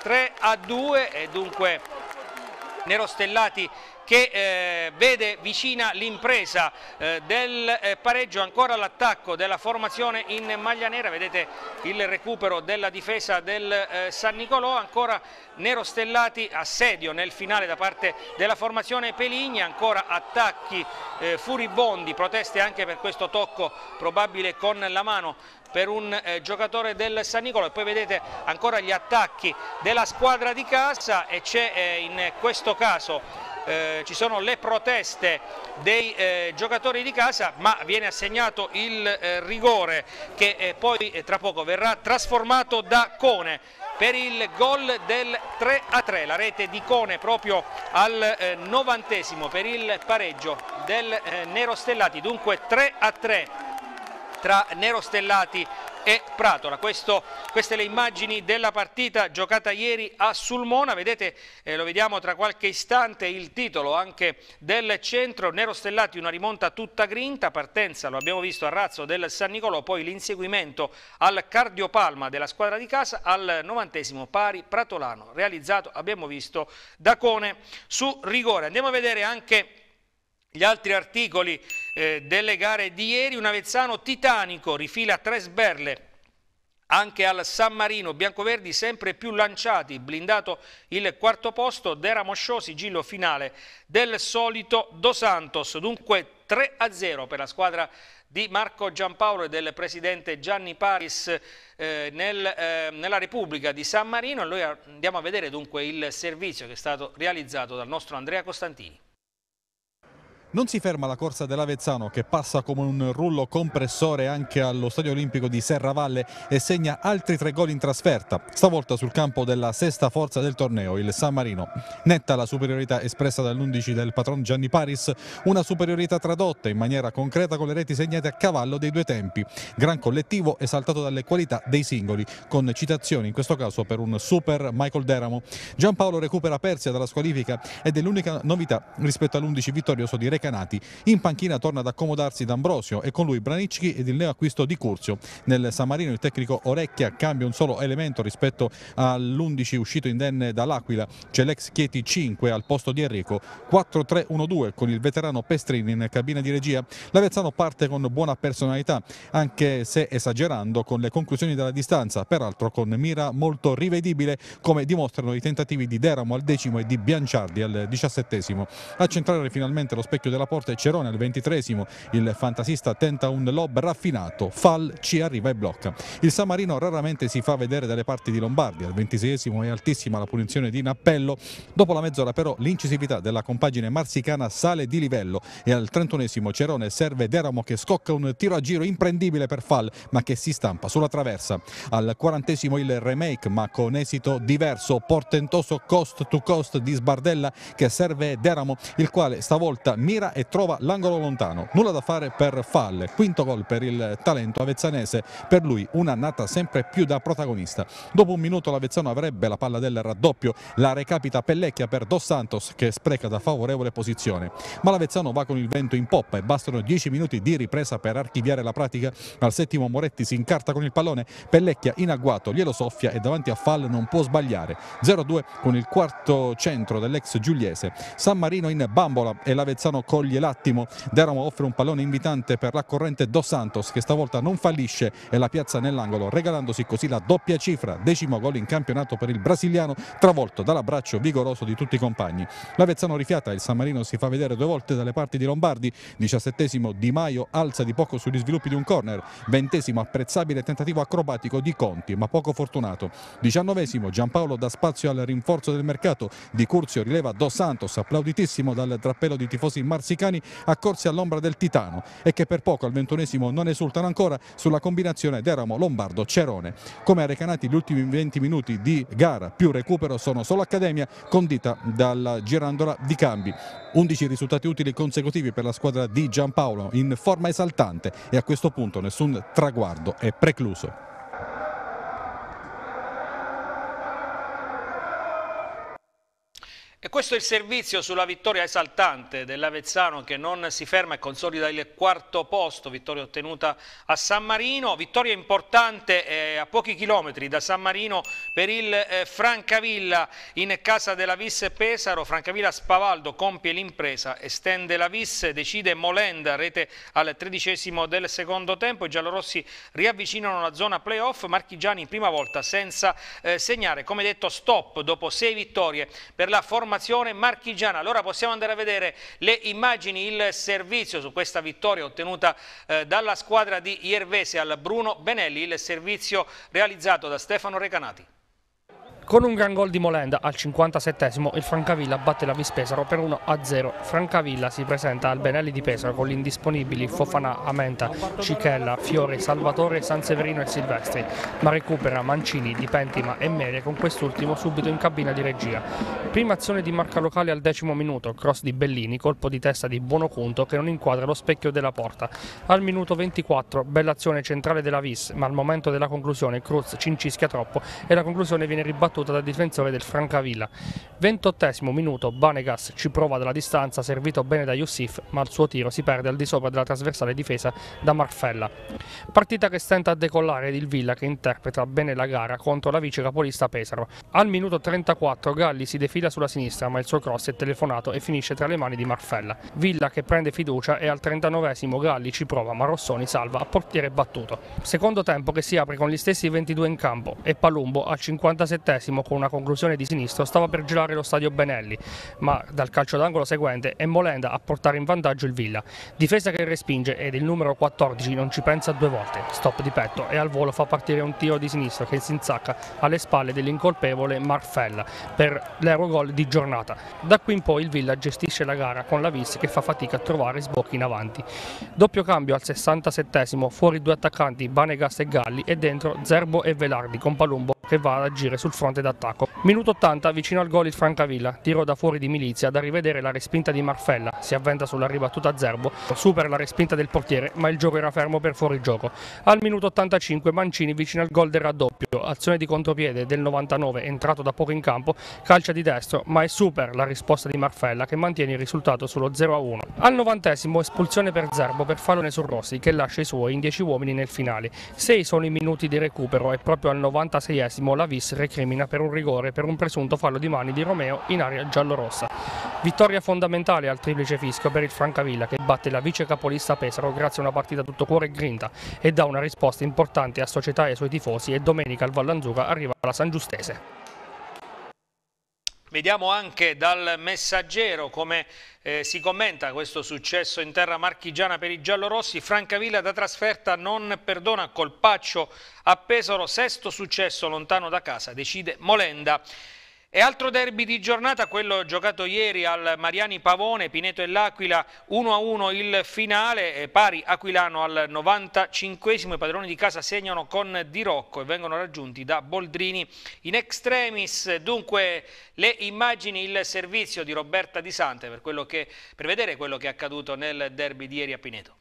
3 a 2 e dunque Nerostellati che eh, vede vicina l'impresa eh, del eh, pareggio ancora l'attacco della formazione in maglia nera vedete il recupero della difesa del eh, San Nicolò ancora Nerostellati assedio nel finale da parte della formazione Peligni ancora attacchi eh, furibondi proteste anche per questo tocco probabile con la mano per un eh, giocatore del San Nicola e poi vedete ancora gli attacchi della squadra di casa e c'è eh, in questo caso eh, ci sono le proteste dei eh, giocatori di casa ma viene assegnato il eh, rigore che eh, poi eh, tra poco verrà trasformato da Cone per il gol del 3 a 3 la rete di Cone proprio al eh, novantesimo per il pareggio del Nero Stellati dunque 3 a 3 tra Nerostellati e Pratola. Questo, queste le immagini della partita giocata ieri a Sulmona, vedete, eh, lo vediamo tra qualche istante, il titolo anche del centro, Nerostellati una rimonta tutta grinta, partenza, lo abbiamo visto a razzo del San Nicolò, poi l'inseguimento al cardiopalma della squadra di casa, al novantesimo pari Pratolano, realizzato, abbiamo visto, da Cone su rigore. Andiamo a vedere anche gli altri articoli eh, delle gare di ieri, un Avezzano titanico, rifila tre sberle anche al San Marino, biancoverdi sempre più lanciati, blindato il quarto posto, Dera Mosciò, sigillo finale del solito Dos Santos, dunque 3-0 per la squadra di Marco Giampaolo e del presidente Gianni Paris eh, nel, eh, nella Repubblica di San Marino. Noi andiamo a vedere dunque il servizio che è stato realizzato dal nostro Andrea Costantini. Non si ferma la corsa dell'Avezzano che passa come un rullo compressore anche allo Stadio Olimpico di Serravalle e segna altri tre gol in trasferta, stavolta sul campo della sesta forza del torneo, il San Marino. Netta la superiorità espressa dall'11 del patron Gianni Paris, una superiorità tradotta in maniera concreta con le reti segnate a cavallo dei due tempi. Gran collettivo esaltato dalle qualità dei singoli, con citazioni in questo caso per un super Michael Deramo. Giampaolo recupera Persia dalla squalifica ed è l'unica novità rispetto all'11 vittorioso di Re Recanati. In panchina torna ad accomodarsi D'Ambrosio e con lui Branicchi ed il neo acquisto di Curzio. Nel San Marino il tecnico Orecchia cambia un solo elemento rispetto all'11 uscito indenne dall'Aquila. C'è l'ex Chieti 5 al posto di Enrico. 4-3-1-2 con il veterano Pestrini in cabina di regia. L'Avezzano parte con buona personalità, anche se esagerando con le conclusioni della distanza, peraltro con mira molto rivedibile come dimostrano i tentativi di Deramo al decimo e di Bianciardi al diciassettesimo. A centrare finalmente lo specchio all'occhio della porta è Cerone al ventitresimo, il fantasista tenta un lob raffinato, Fal ci arriva e blocca. Il San Marino raramente si fa vedere dalle parti di Lombardi, al ventisesimo è altissima la punizione di Nappello, dopo la mezz'ora però l'incisività della compagine marsicana sale di livello e al trentunesimo Cerone serve Deramo che scocca un tiro a giro imprendibile per Fal ma che si stampa sulla traversa. Al quarantesimo il remake ma con esito diverso, portentoso cost to cost di Sbardella che serve Deramo il quale stavolta mira mira e trova l'angolo lontano. Nulla da fare per Falle, quinto gol per il talento avezzanese, per lui una nata sempre più da protagonista. Dopo un minuto l'Avezzano avrebbe la palla del raddoppio, la recapita Pellecchia per Dos Santos che spreca da favorevole posizione. Ma l'Avezzano va con il vento in poppa e bastano dieci minuti di ripresa per archiviare la pratica. Al settimo Moretti si incarta con il pallone, Pellecchia in agguato, glielo soffia e davanti a Falle non può sbagliare. 0-2 con il quarto centro dell'ex giuliese. San Marino in bambola e l'Avezzano coglie l'attimo. Deramo offre un pallone invitante per la corrente Dos Santos che stavolta non fallisce e la piazza nell'angolo regalandosi così la doppia cifra, decimo gol in campionato per il brasiliano travolto dall'abbraccio vigoroso di tutti i compagni. L'Avezzano rifiata, il San Marino si fa vedere due volte dalle parti di Lombardi, diciassettesimo Di Maio alza di poco sugli sviluppi di un corner, ventesimo apprezzabile tentativo acrobatico di Conti ma poco fortunato, diciannovesimo Giampaolo dà spazio al rinforzo del mercato, Di Curzio rileva Dos Santos applauditissimo dal drappello di tifosi in Mar marsicani accorsi all'ombra del Titano e che per poco al ventunesimo non esultano ancora sulla combinazione Deramo-Lombardo-Cerone. Come ha Recanati gli ultimi 20 minuti di gara più recupero sono solo Accademia condita dalla girandola di cambi. 11 risultati utili consecutivi per la squadra di Giampaolo in forma esaltante e a questo punto nessun traguardo è precluso. E questo è il servizio sulla vittoria esaltante dell'Avezzano che non si ferma e consolida il quarto posto, vittoria ottenuta a San Marino, vittoria importante eh, a pochi chilometri da San Marino per il eh, Francavilla in casa della Vis Pesaro, Francavilla Spavaldo compie l'impresa, estende la Vis, decide Molenda, rete al tredicesimo del secondo tempo, i giallorossi riavvicinano la zona playoff, Marchigiani in prima volta senza eh, segnare, come detto stop dopo sei vittorie per la formazione formazione marchigiana. Allora possiamo andare a vedere le immagini, il servizio su questa vittoria ottenuta eh, dalla squadra di Iervese al Bruno Benelli, il servizio realizzato da Stefano Recanati. Con un gran gol di Molenda al 57 esimo il Francavilla batte la Vispesaro per 1-0. Francavilla si presenta al Benelli di Pesaro con gli indisponibili Fofana, Amenta, Cichella, Fiore, Salvatore, Sanseverino e Silvestri, ma recupera Mancini, Di Pentima e Mere con quest'ultimo subito in cabina di regia. Prima azione di marca locale al decimo minuto, cross di Bellini, colpo di testa di Buonocunto che non inquadra lo specchio della porta. Al minuto 24, bella azione centrale della Vis, ma al momento della conclusione Cruz ci incischia troppo e la conclusione viene ribattuta battuta dal difensore del Francavilla. 28 minuto, Banegas ci prova dalla distanza, servito bene da Youssif, ma il suo tiro si perde al di sopra della trasversale difesa da Marfella. Partita che stenta a decollare ed il Villa che interpreta bene la gara contro la vice capolista Pesaro. Al minuto 34 Galli si defila sulla sinistra, ma il suo cross è telefonato e finisce tra le mani di Marfella. Villa che prende fiducia e al 39 Galli ci prova, ma Rossoni salva a portiere battuto. Secondo tempo che si apre con gli stessi 22 in campo e Palumbo al 57 Massimo con una conclusione di sinistro stava per girare lo stadio Benelli, ma dal calcio d'angolo seguente è Molenda a portare in vantaggio il Villa. Difesa che respinge ed il numero 14 non ci pensa due volte. Stop di petto e al volo fa partire un tiro di sinistro che si insacca alle spalle dell'incolpevole Marfella per gol di giornata. Da qui in poi il Villa gestisce la gara con la Vis che fa fatica a trovare sbocchi in avanti. Doppio cambio al 67 fuori due attaccanti Banegas e Galli e dentro Zerbo e Velardi con Palumbo che va ad agire sul fronte fronte d'attacco. Minuto 80 vicino al gol il Francavilla, tiro da fuori di Milizia, da rivedere la respinta di Marfella, si avventa sulla ribattuta Zerbo, supera la respinta del portiere ma il gioco era fermo per fuori gioco. Al minuto 85 Mancini vicino al gol del raddoppio. Ronaldo, azione di contropiede del 99, entrato da poco in campo, calcia di destro, ma è super la risposta di Marfella che mantiene il risultato sullo 0-1. Al 90 espulsione per Zerbo per Falone su Rossi che lascia i suoi in 10 uomini nel finale. 6 sono i minuti di recupero e proprio al 96 la Vis recrimina per un rigore per un presunto fallo di mani di Romeo in area giallorossa. Vittoria fondamentale al triplice fischio per il Francavilla che batte la vice capolista Pesaro grazie a una partita tutto cuore e grinta e dà una risposta importante a società e ai suoi tifosi e domenica al Vallanzuca arriva la San Giustese. Vediamo anche dal messaggero come eh, si commenta questo successo in terra marchigiana per i giallorossi. Francavilla da trasferta non perdona colpaccio a Pesaro, sesto successo lontano da casa, decide Molenda. E altro derby di giornata, quello giocato ieri al Mariani Pavone, Pineto e l'Aquila 1-1 il finale, pari Aquilano al 95 esimo i padroni di casa segnano con Di Rocco e vengono raggiunti da Boldrini in extremis. Dunque le immagini, il servizio di Roberta Di Sante per, per vedere quello che è accaduto nel derby di ieri a Pineto.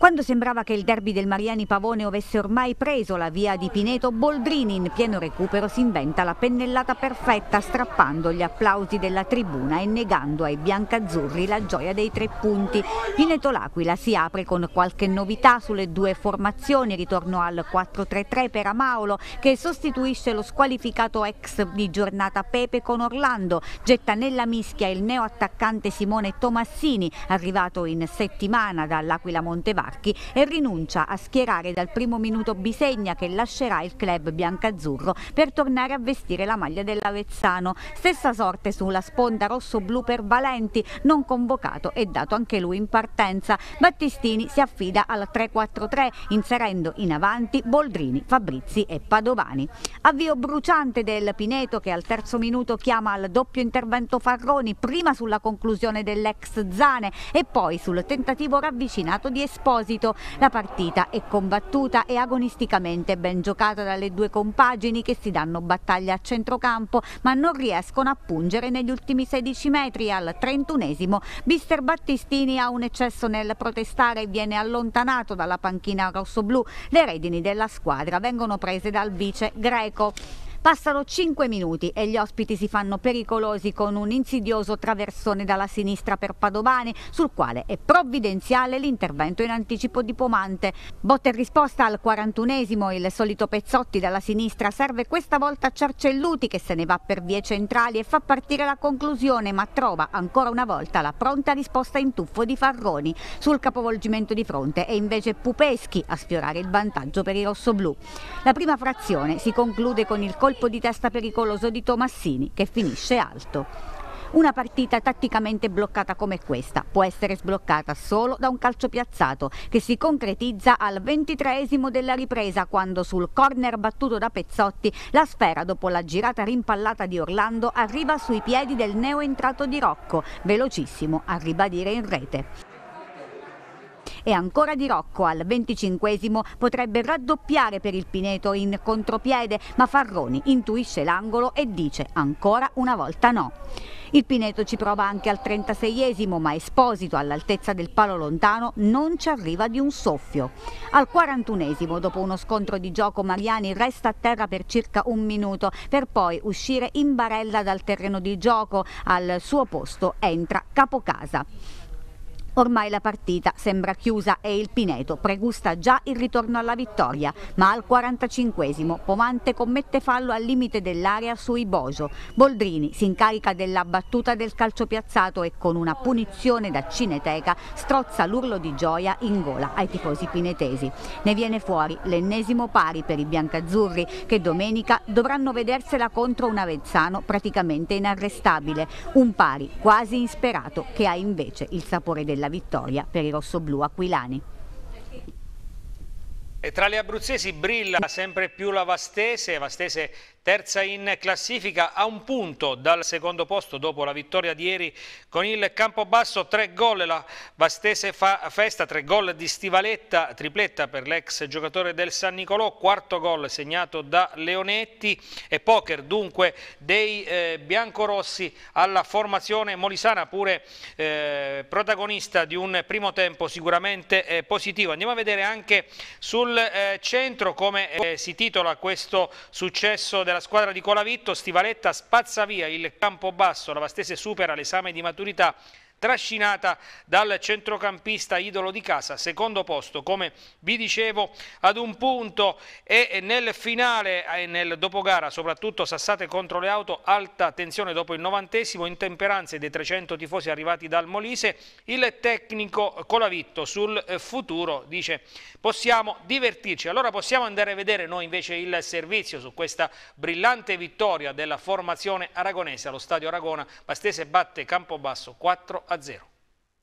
Quando sembrava che il derby del Mariani-Pavone avesse ormai preso la via di Pineto, Boldrini in pieno recupero si inventa la pennellata perfetta strappando gli applausi della tribuna e negando ai biancazzurri la gioia dei tre punti. Pineto L'Aquila si apre con qualche novità sulle due formazioni, ritorno al 4-3-3 per Amaolo che sostituisce lo squalificato ex di giornata Pepe con Orlando, getta nella mischia il neo attaccante Simone Tomassini arrivato in settimana dall'Aquila Montevacchi Marchi e rinuncia a schierare dal primo minuto Bisegna che lascerà il club biancazzurro per tornare a vestire la maglia dell'Avezzano. Stessa sorte sulla sponda rosso-blu per Valenti, non convocato e dato anche lui in partenza. Battistini si affida al 3-4-3 inserendo in avanti Boldrini, Fabrizi e Padovani. Avvio bruciante del Pineto che al terzo minuto chiama al doppio intervento Farroni prima sulla conclusione dell'ex Zane e poi sul tentativo ravvicinato di Esposito proposito. La partita è combattuta e agonisticamente ben giocata dalle due compagini che si danno battaglia a centrocampo ma non riescono a pungere negli ultimi 16 metri. Al 31esimo Bister Battistini ha un eccesso nel protestare e viene allontanato dalla panchina rossoblù. Le redini della squadra vengono prese dal vice greco. Passano 5 minuti e gli ospiti si fanno pericolosi con un insidioso traversone dalla sinistra per Padovani, sul quale è provvidenziale l'intervento in anticipo di Pomante. Botta in risposta al 41esimo, il solito Pezzotti dalla sinistra serve questa volta a Ciarcelluti che se ne va per vie centrali e fa partire la conclusione, ma trova ancora una volta la pronta risposta in tuffo di Farroni. Sul capovolgimento di fronte è invece Pupeschi a sfiorare il vantaggio per i rossoblù. La prima frazione si conclude con il colpo di testa pericoloso di Tomassini che finisce alto. Una partita tatticamente bloccata come questa può essere sbloccata solo da un calcio piazzato che si concretizza al ventitreesimo della ripresa quando sul corner battuto da Pezzotti la sfera dopo la girata rimpallata di Orlando arriva sui piedi del neoentrato di Rocco, velocissimo a ribadire in rete. E ancora Di Rocco al 25 potrebbe raddoppiare per il Pineto in contropiede, ma Farroni intuisce l'angolo e dice ancora una volta no. Il Pineto ci prova anche al 36esimo, ma Esposito all'altezza del palo lontano non ci arriva di un soffio. Al 41esimo, dopo uno scontro di gioco, Mariani resta a terra per circa un minuto, per poi uscire in barella dal terreno di gioco. Al suo posto entra Capocasa. Ormai la partita sembra chiusa e il Pineto pregusta già il ritorno alla vittoria, ma al 45esimo Pomante commette fallo al limite dell'area su Iboso. Boldrini si incarica della battuta del calcio piazzato e con una punizione da Cineteca strozza l'urlo di gioia in gola ai tifosi pinetesi. Ne viene fuori l'ennesimo pari per i biancazzurri che domenica dovranno vedersela contro un Avezzano praticamente inarrestabile, un pari quasi insperato che ha invece il sapore della vittoria per i rossoblù aquilani. E tra le abruzzesi brilla sempre più la Vastese, Vastese terza in classifica a un punto dal secondo posto dopo la vittoria di ieri con il Campobasso, tre gol la Vastese fa festa, tre gol di Stivaletta, tripletta per l'ex giocatore del San Nicolò, quarto gol segnato da Leonetti e poker dunque dei eh, biancorossi alla formazione molisana pure eh, protagonista di un primo tempo sicuramente eh, positivo. Andiamo a vedere anche sul eh, centro come eh, si titola questo successo della squadra di Colavitto, Stivaletta spazza via il campo basso, la Vastese supera l'esame di maturità trascinata dal centrocampista idolo di casa, secondo posto come vi dicevo ad un punto e nel finale e nel dopogara soprattutto sassate contro le auto, alta tensione dopo il novantesimo, intemperanze dei 300 tifosi arrivati dal Molise, il tecnico Colavitto sul futuro dice possiamo divertirci, allora possiamo andare a vedere noi invece il servizio su questa brillante vittoria della formazione aragonese allo stadio Aragona, Bastese batte Campobasso 4 a zero.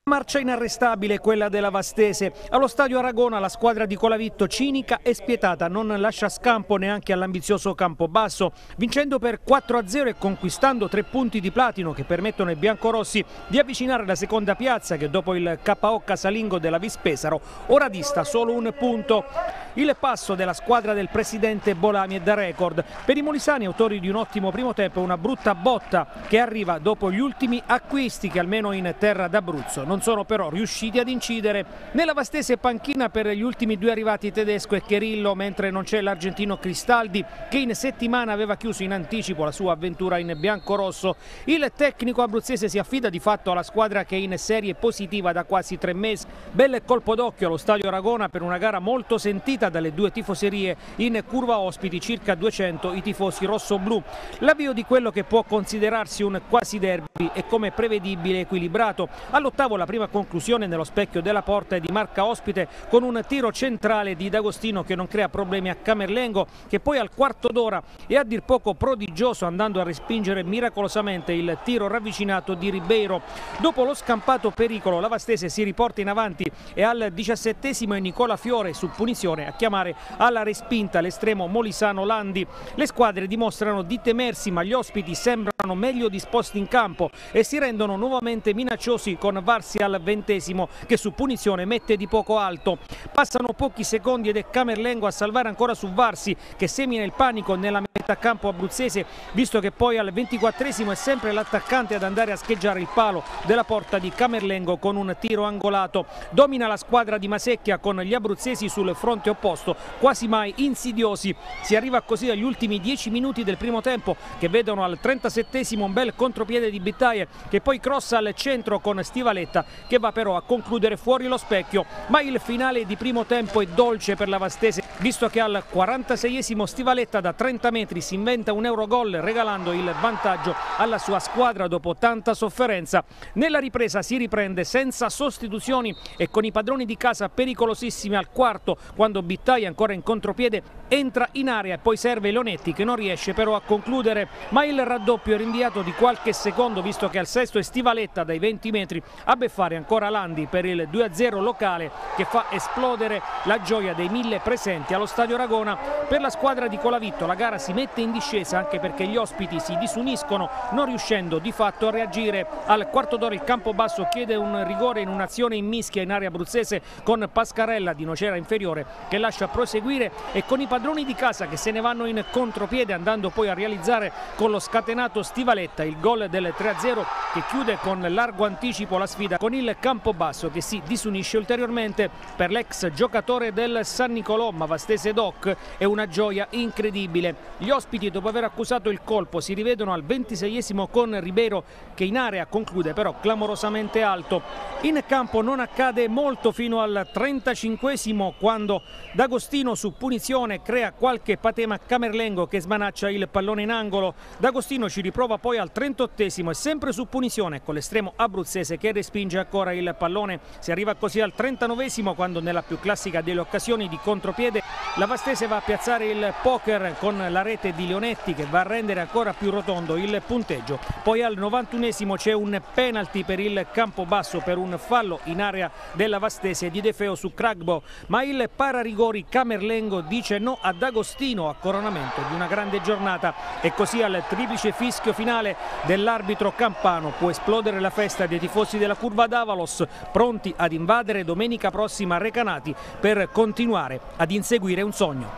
Marcia inarrestabile quella della Vastese. Allo stadio Aragona la squadra di Colavitto cinica e spietata non lascia scampo neanche all'ambizioso Campobasso, vincendo per 4-0 e conquistando tre punti di platino che permettono ai biancorossi di avvicinare la seconda piazza che dopo il KO casalingo della Vispesaro ora dista solo un punto. Il passo della squadra del presidente Bolami è da record. Per i molisani autori di un ottimo primo tempo una brutta botta che arriva dopo gli ultimi acquisti che almeno in terra d'Abruzzo non non sono però riusciti ad incidere. Nella vastese panchina per gli ultimi due arrivati Tedesco e Cherillo, mentre non c'è l'argentino Cristaldi che in settimana aveva chiuso in anticipo la sua avventura in bianco-rosso, Il tecnico abruzzese si affida di fatto alla squadra che è in serie positiva da quasi tre mesi. Bel colpo d'occhio allo stadio Aragona per una gara molto sentita dalle due tifoserie in curva ospiti circa 200 i tifosi rosso-blu. L'avvio di quello che può considerarsi un quasi derby è come prevedibile equilibrato. All'ottavo la prima conclusione nello specchio della porta e di marca ospite con un tiro centrale di D'Agostino che non crea problemi a Camerlengo che poi al quarto d'ora è a dir poco prodigioso andando a respingere miracolosamente il tiro ravvicinato di Ribeiro. Dopo lo scampato pericolo la Vastese si riporta in avanti e al diciassettesimo è Nicola Fiore su punizione a chiamare alla respinta l'estremo Molisano Landi. Le squadre dimostrano di temersi ma gli ospiti sembrano meglio disposti in campo e si rendono nuovamente minacciosi con Vars rialzarsi al ventesimo che su punizione mette di poco alto. Passano pochi secondi ed è Camerlengo a salvare ancora su Varsi che semina il panico nella metà campo abruzzese visto che poi al ventiquattresimo è sempre l'attaccante ad andare a scheggiare il palo della porta di Camerlengo con un tiro angolato. Domina la squadra di Masecchia con gli abruzzesi sul fronte opposto quasi mai insidiosi. Si arriva così agli ultimi dieci minuti del primo tempo che vedono al 37 un bel contropiede di Bittaie che poi crossa al centro con Stivaletta giornata che va però a concludere fuori lo specchio, ma il finale di primo tempo è dolce per la Vastese, visto che al 46esimo Stivaletta da 30 metri si inventa un Eurogol regalando il vantaggio alla sua squadra dopo tanta sofferenza. Nella ripresa si riprende senza sostituzioni e con i padroni di casa pericolosissimi al quarto quando Bittai ancora in contropiede entra in area e poi serve Leonetti che non riesce però a concludere ma il raddoppio è rinviato di qualche secondo visto che al sesto è Stivaletta dai 20 metri ha bevuto deve fare ancora Landi per il 2-0 locale che fa esplodere la gioia dei mille presenti allo stadio Ragona. Per la squadra di Colavitto la gara si mette in discesa anche perché gli ospiti si disuniscono non riuscendo di fatto a reagire. Al quarto d'ora il Campobasso chiede un rigore in un'azione in mischia in area abruzzese con Pascarella di Nocera Inferiore che lascia proseguire e con i padroni di casa che se ne vanno in contropiede andando poi a realizzare con lo scatenato Stivaletta il gol del 3-0 che chiude con largo anticipo la sfida con il Campobasso che si disunisce ulteriormente per l'ex giocatore del San Nicolò Mavastese Doc è una gioia incredibile. Gli ospiti dopo aver accusato il colpo si rivedono al 26esimo con Ribeiro che in area conclude però clamorosamente alto. In campo non accade molto fino al 35esimo quando D'Agostino su punizione crea qualche patema Camerlengo che smanaccia il pallone in angolo. D'Agostino ci riprova poi al 38esimo e sempre su punizione con l'estremo abruzzese che respinge respinge ancora il pallone. Si arriva così al 39esimo quando nella più classica delle occasioni di contropiede la Vastese va a piazzare il poker con la rete di Leonetti che va a rendere ancora più rotondo il punteggio. Poi al 91esimo c'è un penalty per il campo basso per un fallo in area della Vastese di Defeo su Cragbo, ma il pararigori Camerlengo dice no ad Agostino a coronamento di una grande giornata e così al triplice fischio finale dell'arbitro Campano può esplodere la festa dei tifosi della curva Curva d'Avalos, pronti ad invadere domenica prossima a Recanati per continuare ad inseguire un sogno.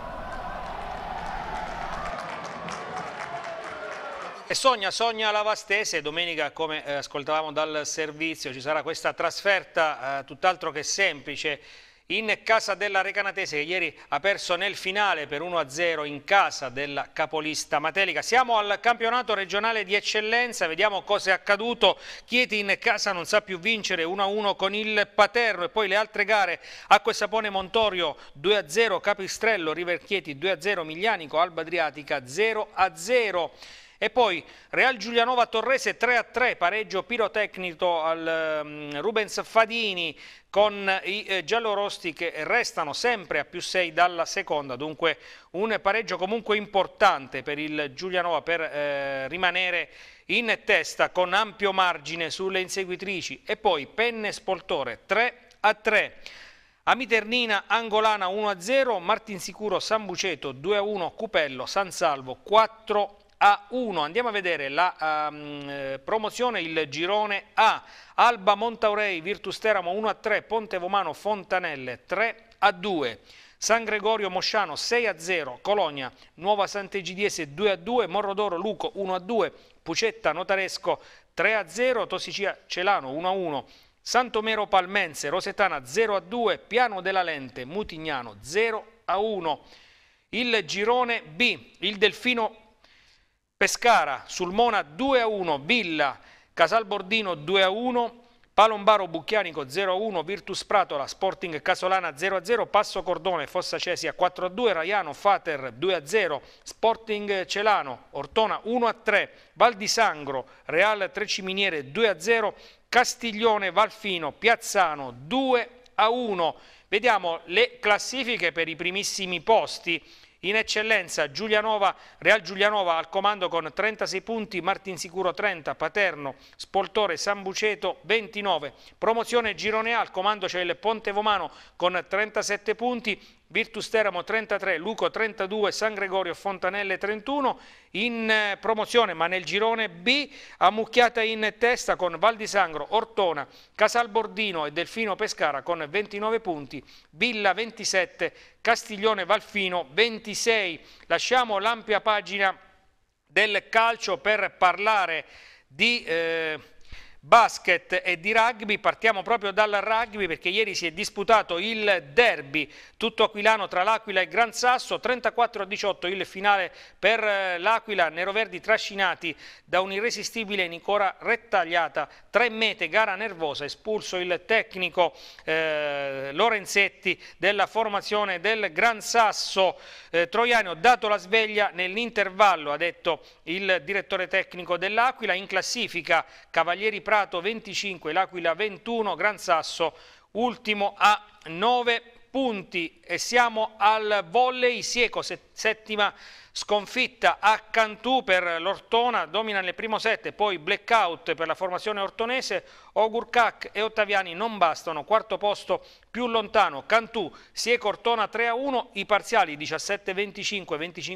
E sogna, sogna la Vastese, domenica come eh, ascoltavamo dal servizio ci sarà questa trasferta eh, tutt'altro che semplice in casa della Recanatese che ieri ha perso nel finale per 1-0 in casa della capolista Matelica. Siamo al campionato regionale di eccellenza, vediamo cosa è accaduto. Chieti in casa non sa più vincere 1-1 con il Paterno e poi le altre gare Acqua e Sapone Montorio 2-0, Capistrello, River Chieti 2-0, Miglianico, Alba Adriatica 0-0. E poi Real Giulianova Torrese 3-3, pareggio pirotecnico al um, Rubens Fadini con i eh, giallorosti che restano sempre a più 6 dalla seconda, dunque un pareggio comunque importante per il Giulianova per eh, rimanere in testa con ampio margine sulle inseguitrici e poi Penne Spoltore 3 a 3. Amiternina Angolana 1 0, Martinsicuro Sambuceto 2 1, Cupello San Salvo 4 a a1. Andiamo a vedere la um, promozione, il girone A. Alba Montaurei, Virtus Teramo 1-3, a Ponte Vomano Fontanelle 3-2. a San Gregorio Mosciano 6 a 0, Colonia, Nuova Sant'Egidiese 2 a 2, Morrodoro Luco 1 a 2, Pucetta Notaresco 3 a 0, Tosicia Celano 1 a 1, Santomero Palmense, Rosetana 0 a 2, Piano della Lente, Mutignano 0 a 1. Il girone B, il Delfino Pescara, Sulmona 2 a 1, Villa, Casalbordino 2 a 1, Palombaro Bucchianico 0 a 1, Virtus Pratola, Sporting Casolana 0 a 0, Passo Cordone, Fossa Cesia 4 a 2, Raiano Fater 2 a 0, Sporting Celano, Ortona 1 a 3, Val di Sangro, Real Treciminiere 2 a 0, Castiglione, Valfino, Piazzano 2 a 1. Vediamo le classifiche per i primissimi posti. In eccellenza Giulianova, Real Giulianova al comando con 36 punti, Martinsicuro 30, Paterno, Spoltore, Sambuceto 29. Promozione Girone A al comando c'è il Ponte Vomano con 37 punti, Virtus Teramo 33, Luco 32, San Gregorio Fontanelle 31 in eh, promozione ma nel girone B ammucchiata in testa con Val di Sangro, Ortona, Casalbordino e Delfino Pescara con 29 punti, Villa 27, Castiglione Valfino 26. Lasciamo l'ampia pagina del calcio per parlare di... Eh, basket e di rugby. Partiamo proprio dal rugby perché ieri si è disputato il derby tutto aquilano tra l'Aquila e Gran Sasso, 34-18 il finale per eh, l'Aquila, neroverdi trascinati da un'irresistibile Nicola rettagliata, tre mete, gara nervosa, espulso il tecnico eh, Lorenzetti della formazione del Gran Sasso eh, Troiano, dato la sveglia nell'intervallo, ha detto il direttore tecnico dell'Aquila, in classifica Cavalieri Prato 25, L'Aquila 21, Gran Sasso ultimo a 9 punti e siamo al volley Sieco settima sconfitta a Cantù per l'Ortona, domina nel primo set, poi blackout per la formazione ortonese, Ogurkak e Ottaviani non bastano, quarto posto più lontano, Cantù, Sieco Ortona 3-1, i parziali 17-25,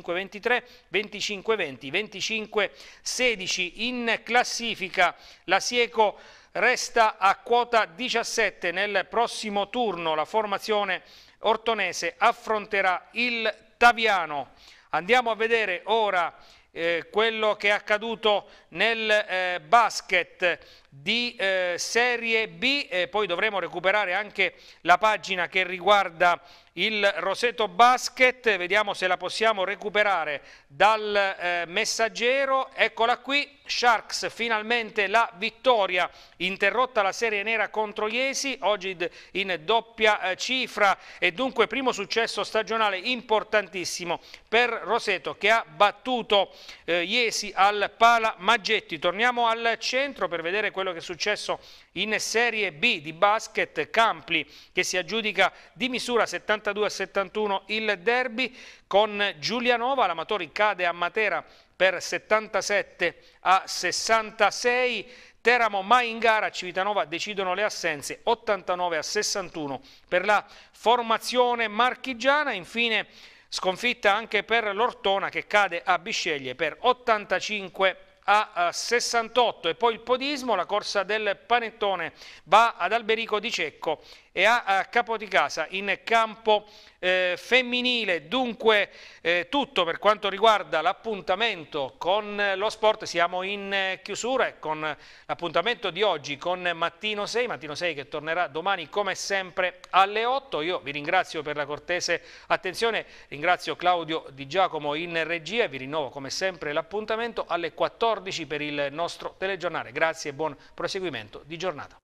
25-23, 25-20, 25-16 in classifica, la Sieco resta a quota 17 nel prossimo turno, la formazione ortonese affronterà il Taviano. Andiamo a vedere ora eh, quello che è accaduto nel eh, basket di eh, Serie B, e poi dovremo recuperare anche la pagina che riguarda il Roseto Basket, vediamo se la possiamo recuperare dal eh, messaggero, eccola qui, Sharks finalmente la vittoria, interrotta la serie nera contro Iesi, oggi in doppia eh, cifra e dunque primo successo stagionale importantissimo per Roseto che ha battuto eh, Iesi al Pala Maggetti. Torniamo al centro per vedere quello quello che è successo in Serie B di basket, Campli che si aggiudica di misura 72 a 71 il derby con Giulianova, l'Amatori cade a Matera per 77 a 66, Teramo mai in gara, Civitanova decidono le assenze 89 a 61 per la formazione marchigiana, infine sconfitta anche per l'Ortona che cade a Bisceglie per 85 a a 68 e poi il podismo, la corsa del Panettone va ad Alberico di Cecco e ha a capo di casa in campo eh, femminile. Dunque eh, tutto per quanto riguarda l'appuntamento con eh, lo sport, siamo in eh, chiusura con l'appuntamento di oggi con Mattino 6, Mattino 6 che tornerà domani come sempre alle 8. Io vi ringrazio per la cortese attenzione, ringrazio Claudio Di Giacomo in regia e vi rinnovo come sempre l'appuntamento alle 14 per il nostro telegiornale. Grazie e buon proseguimento di giornata.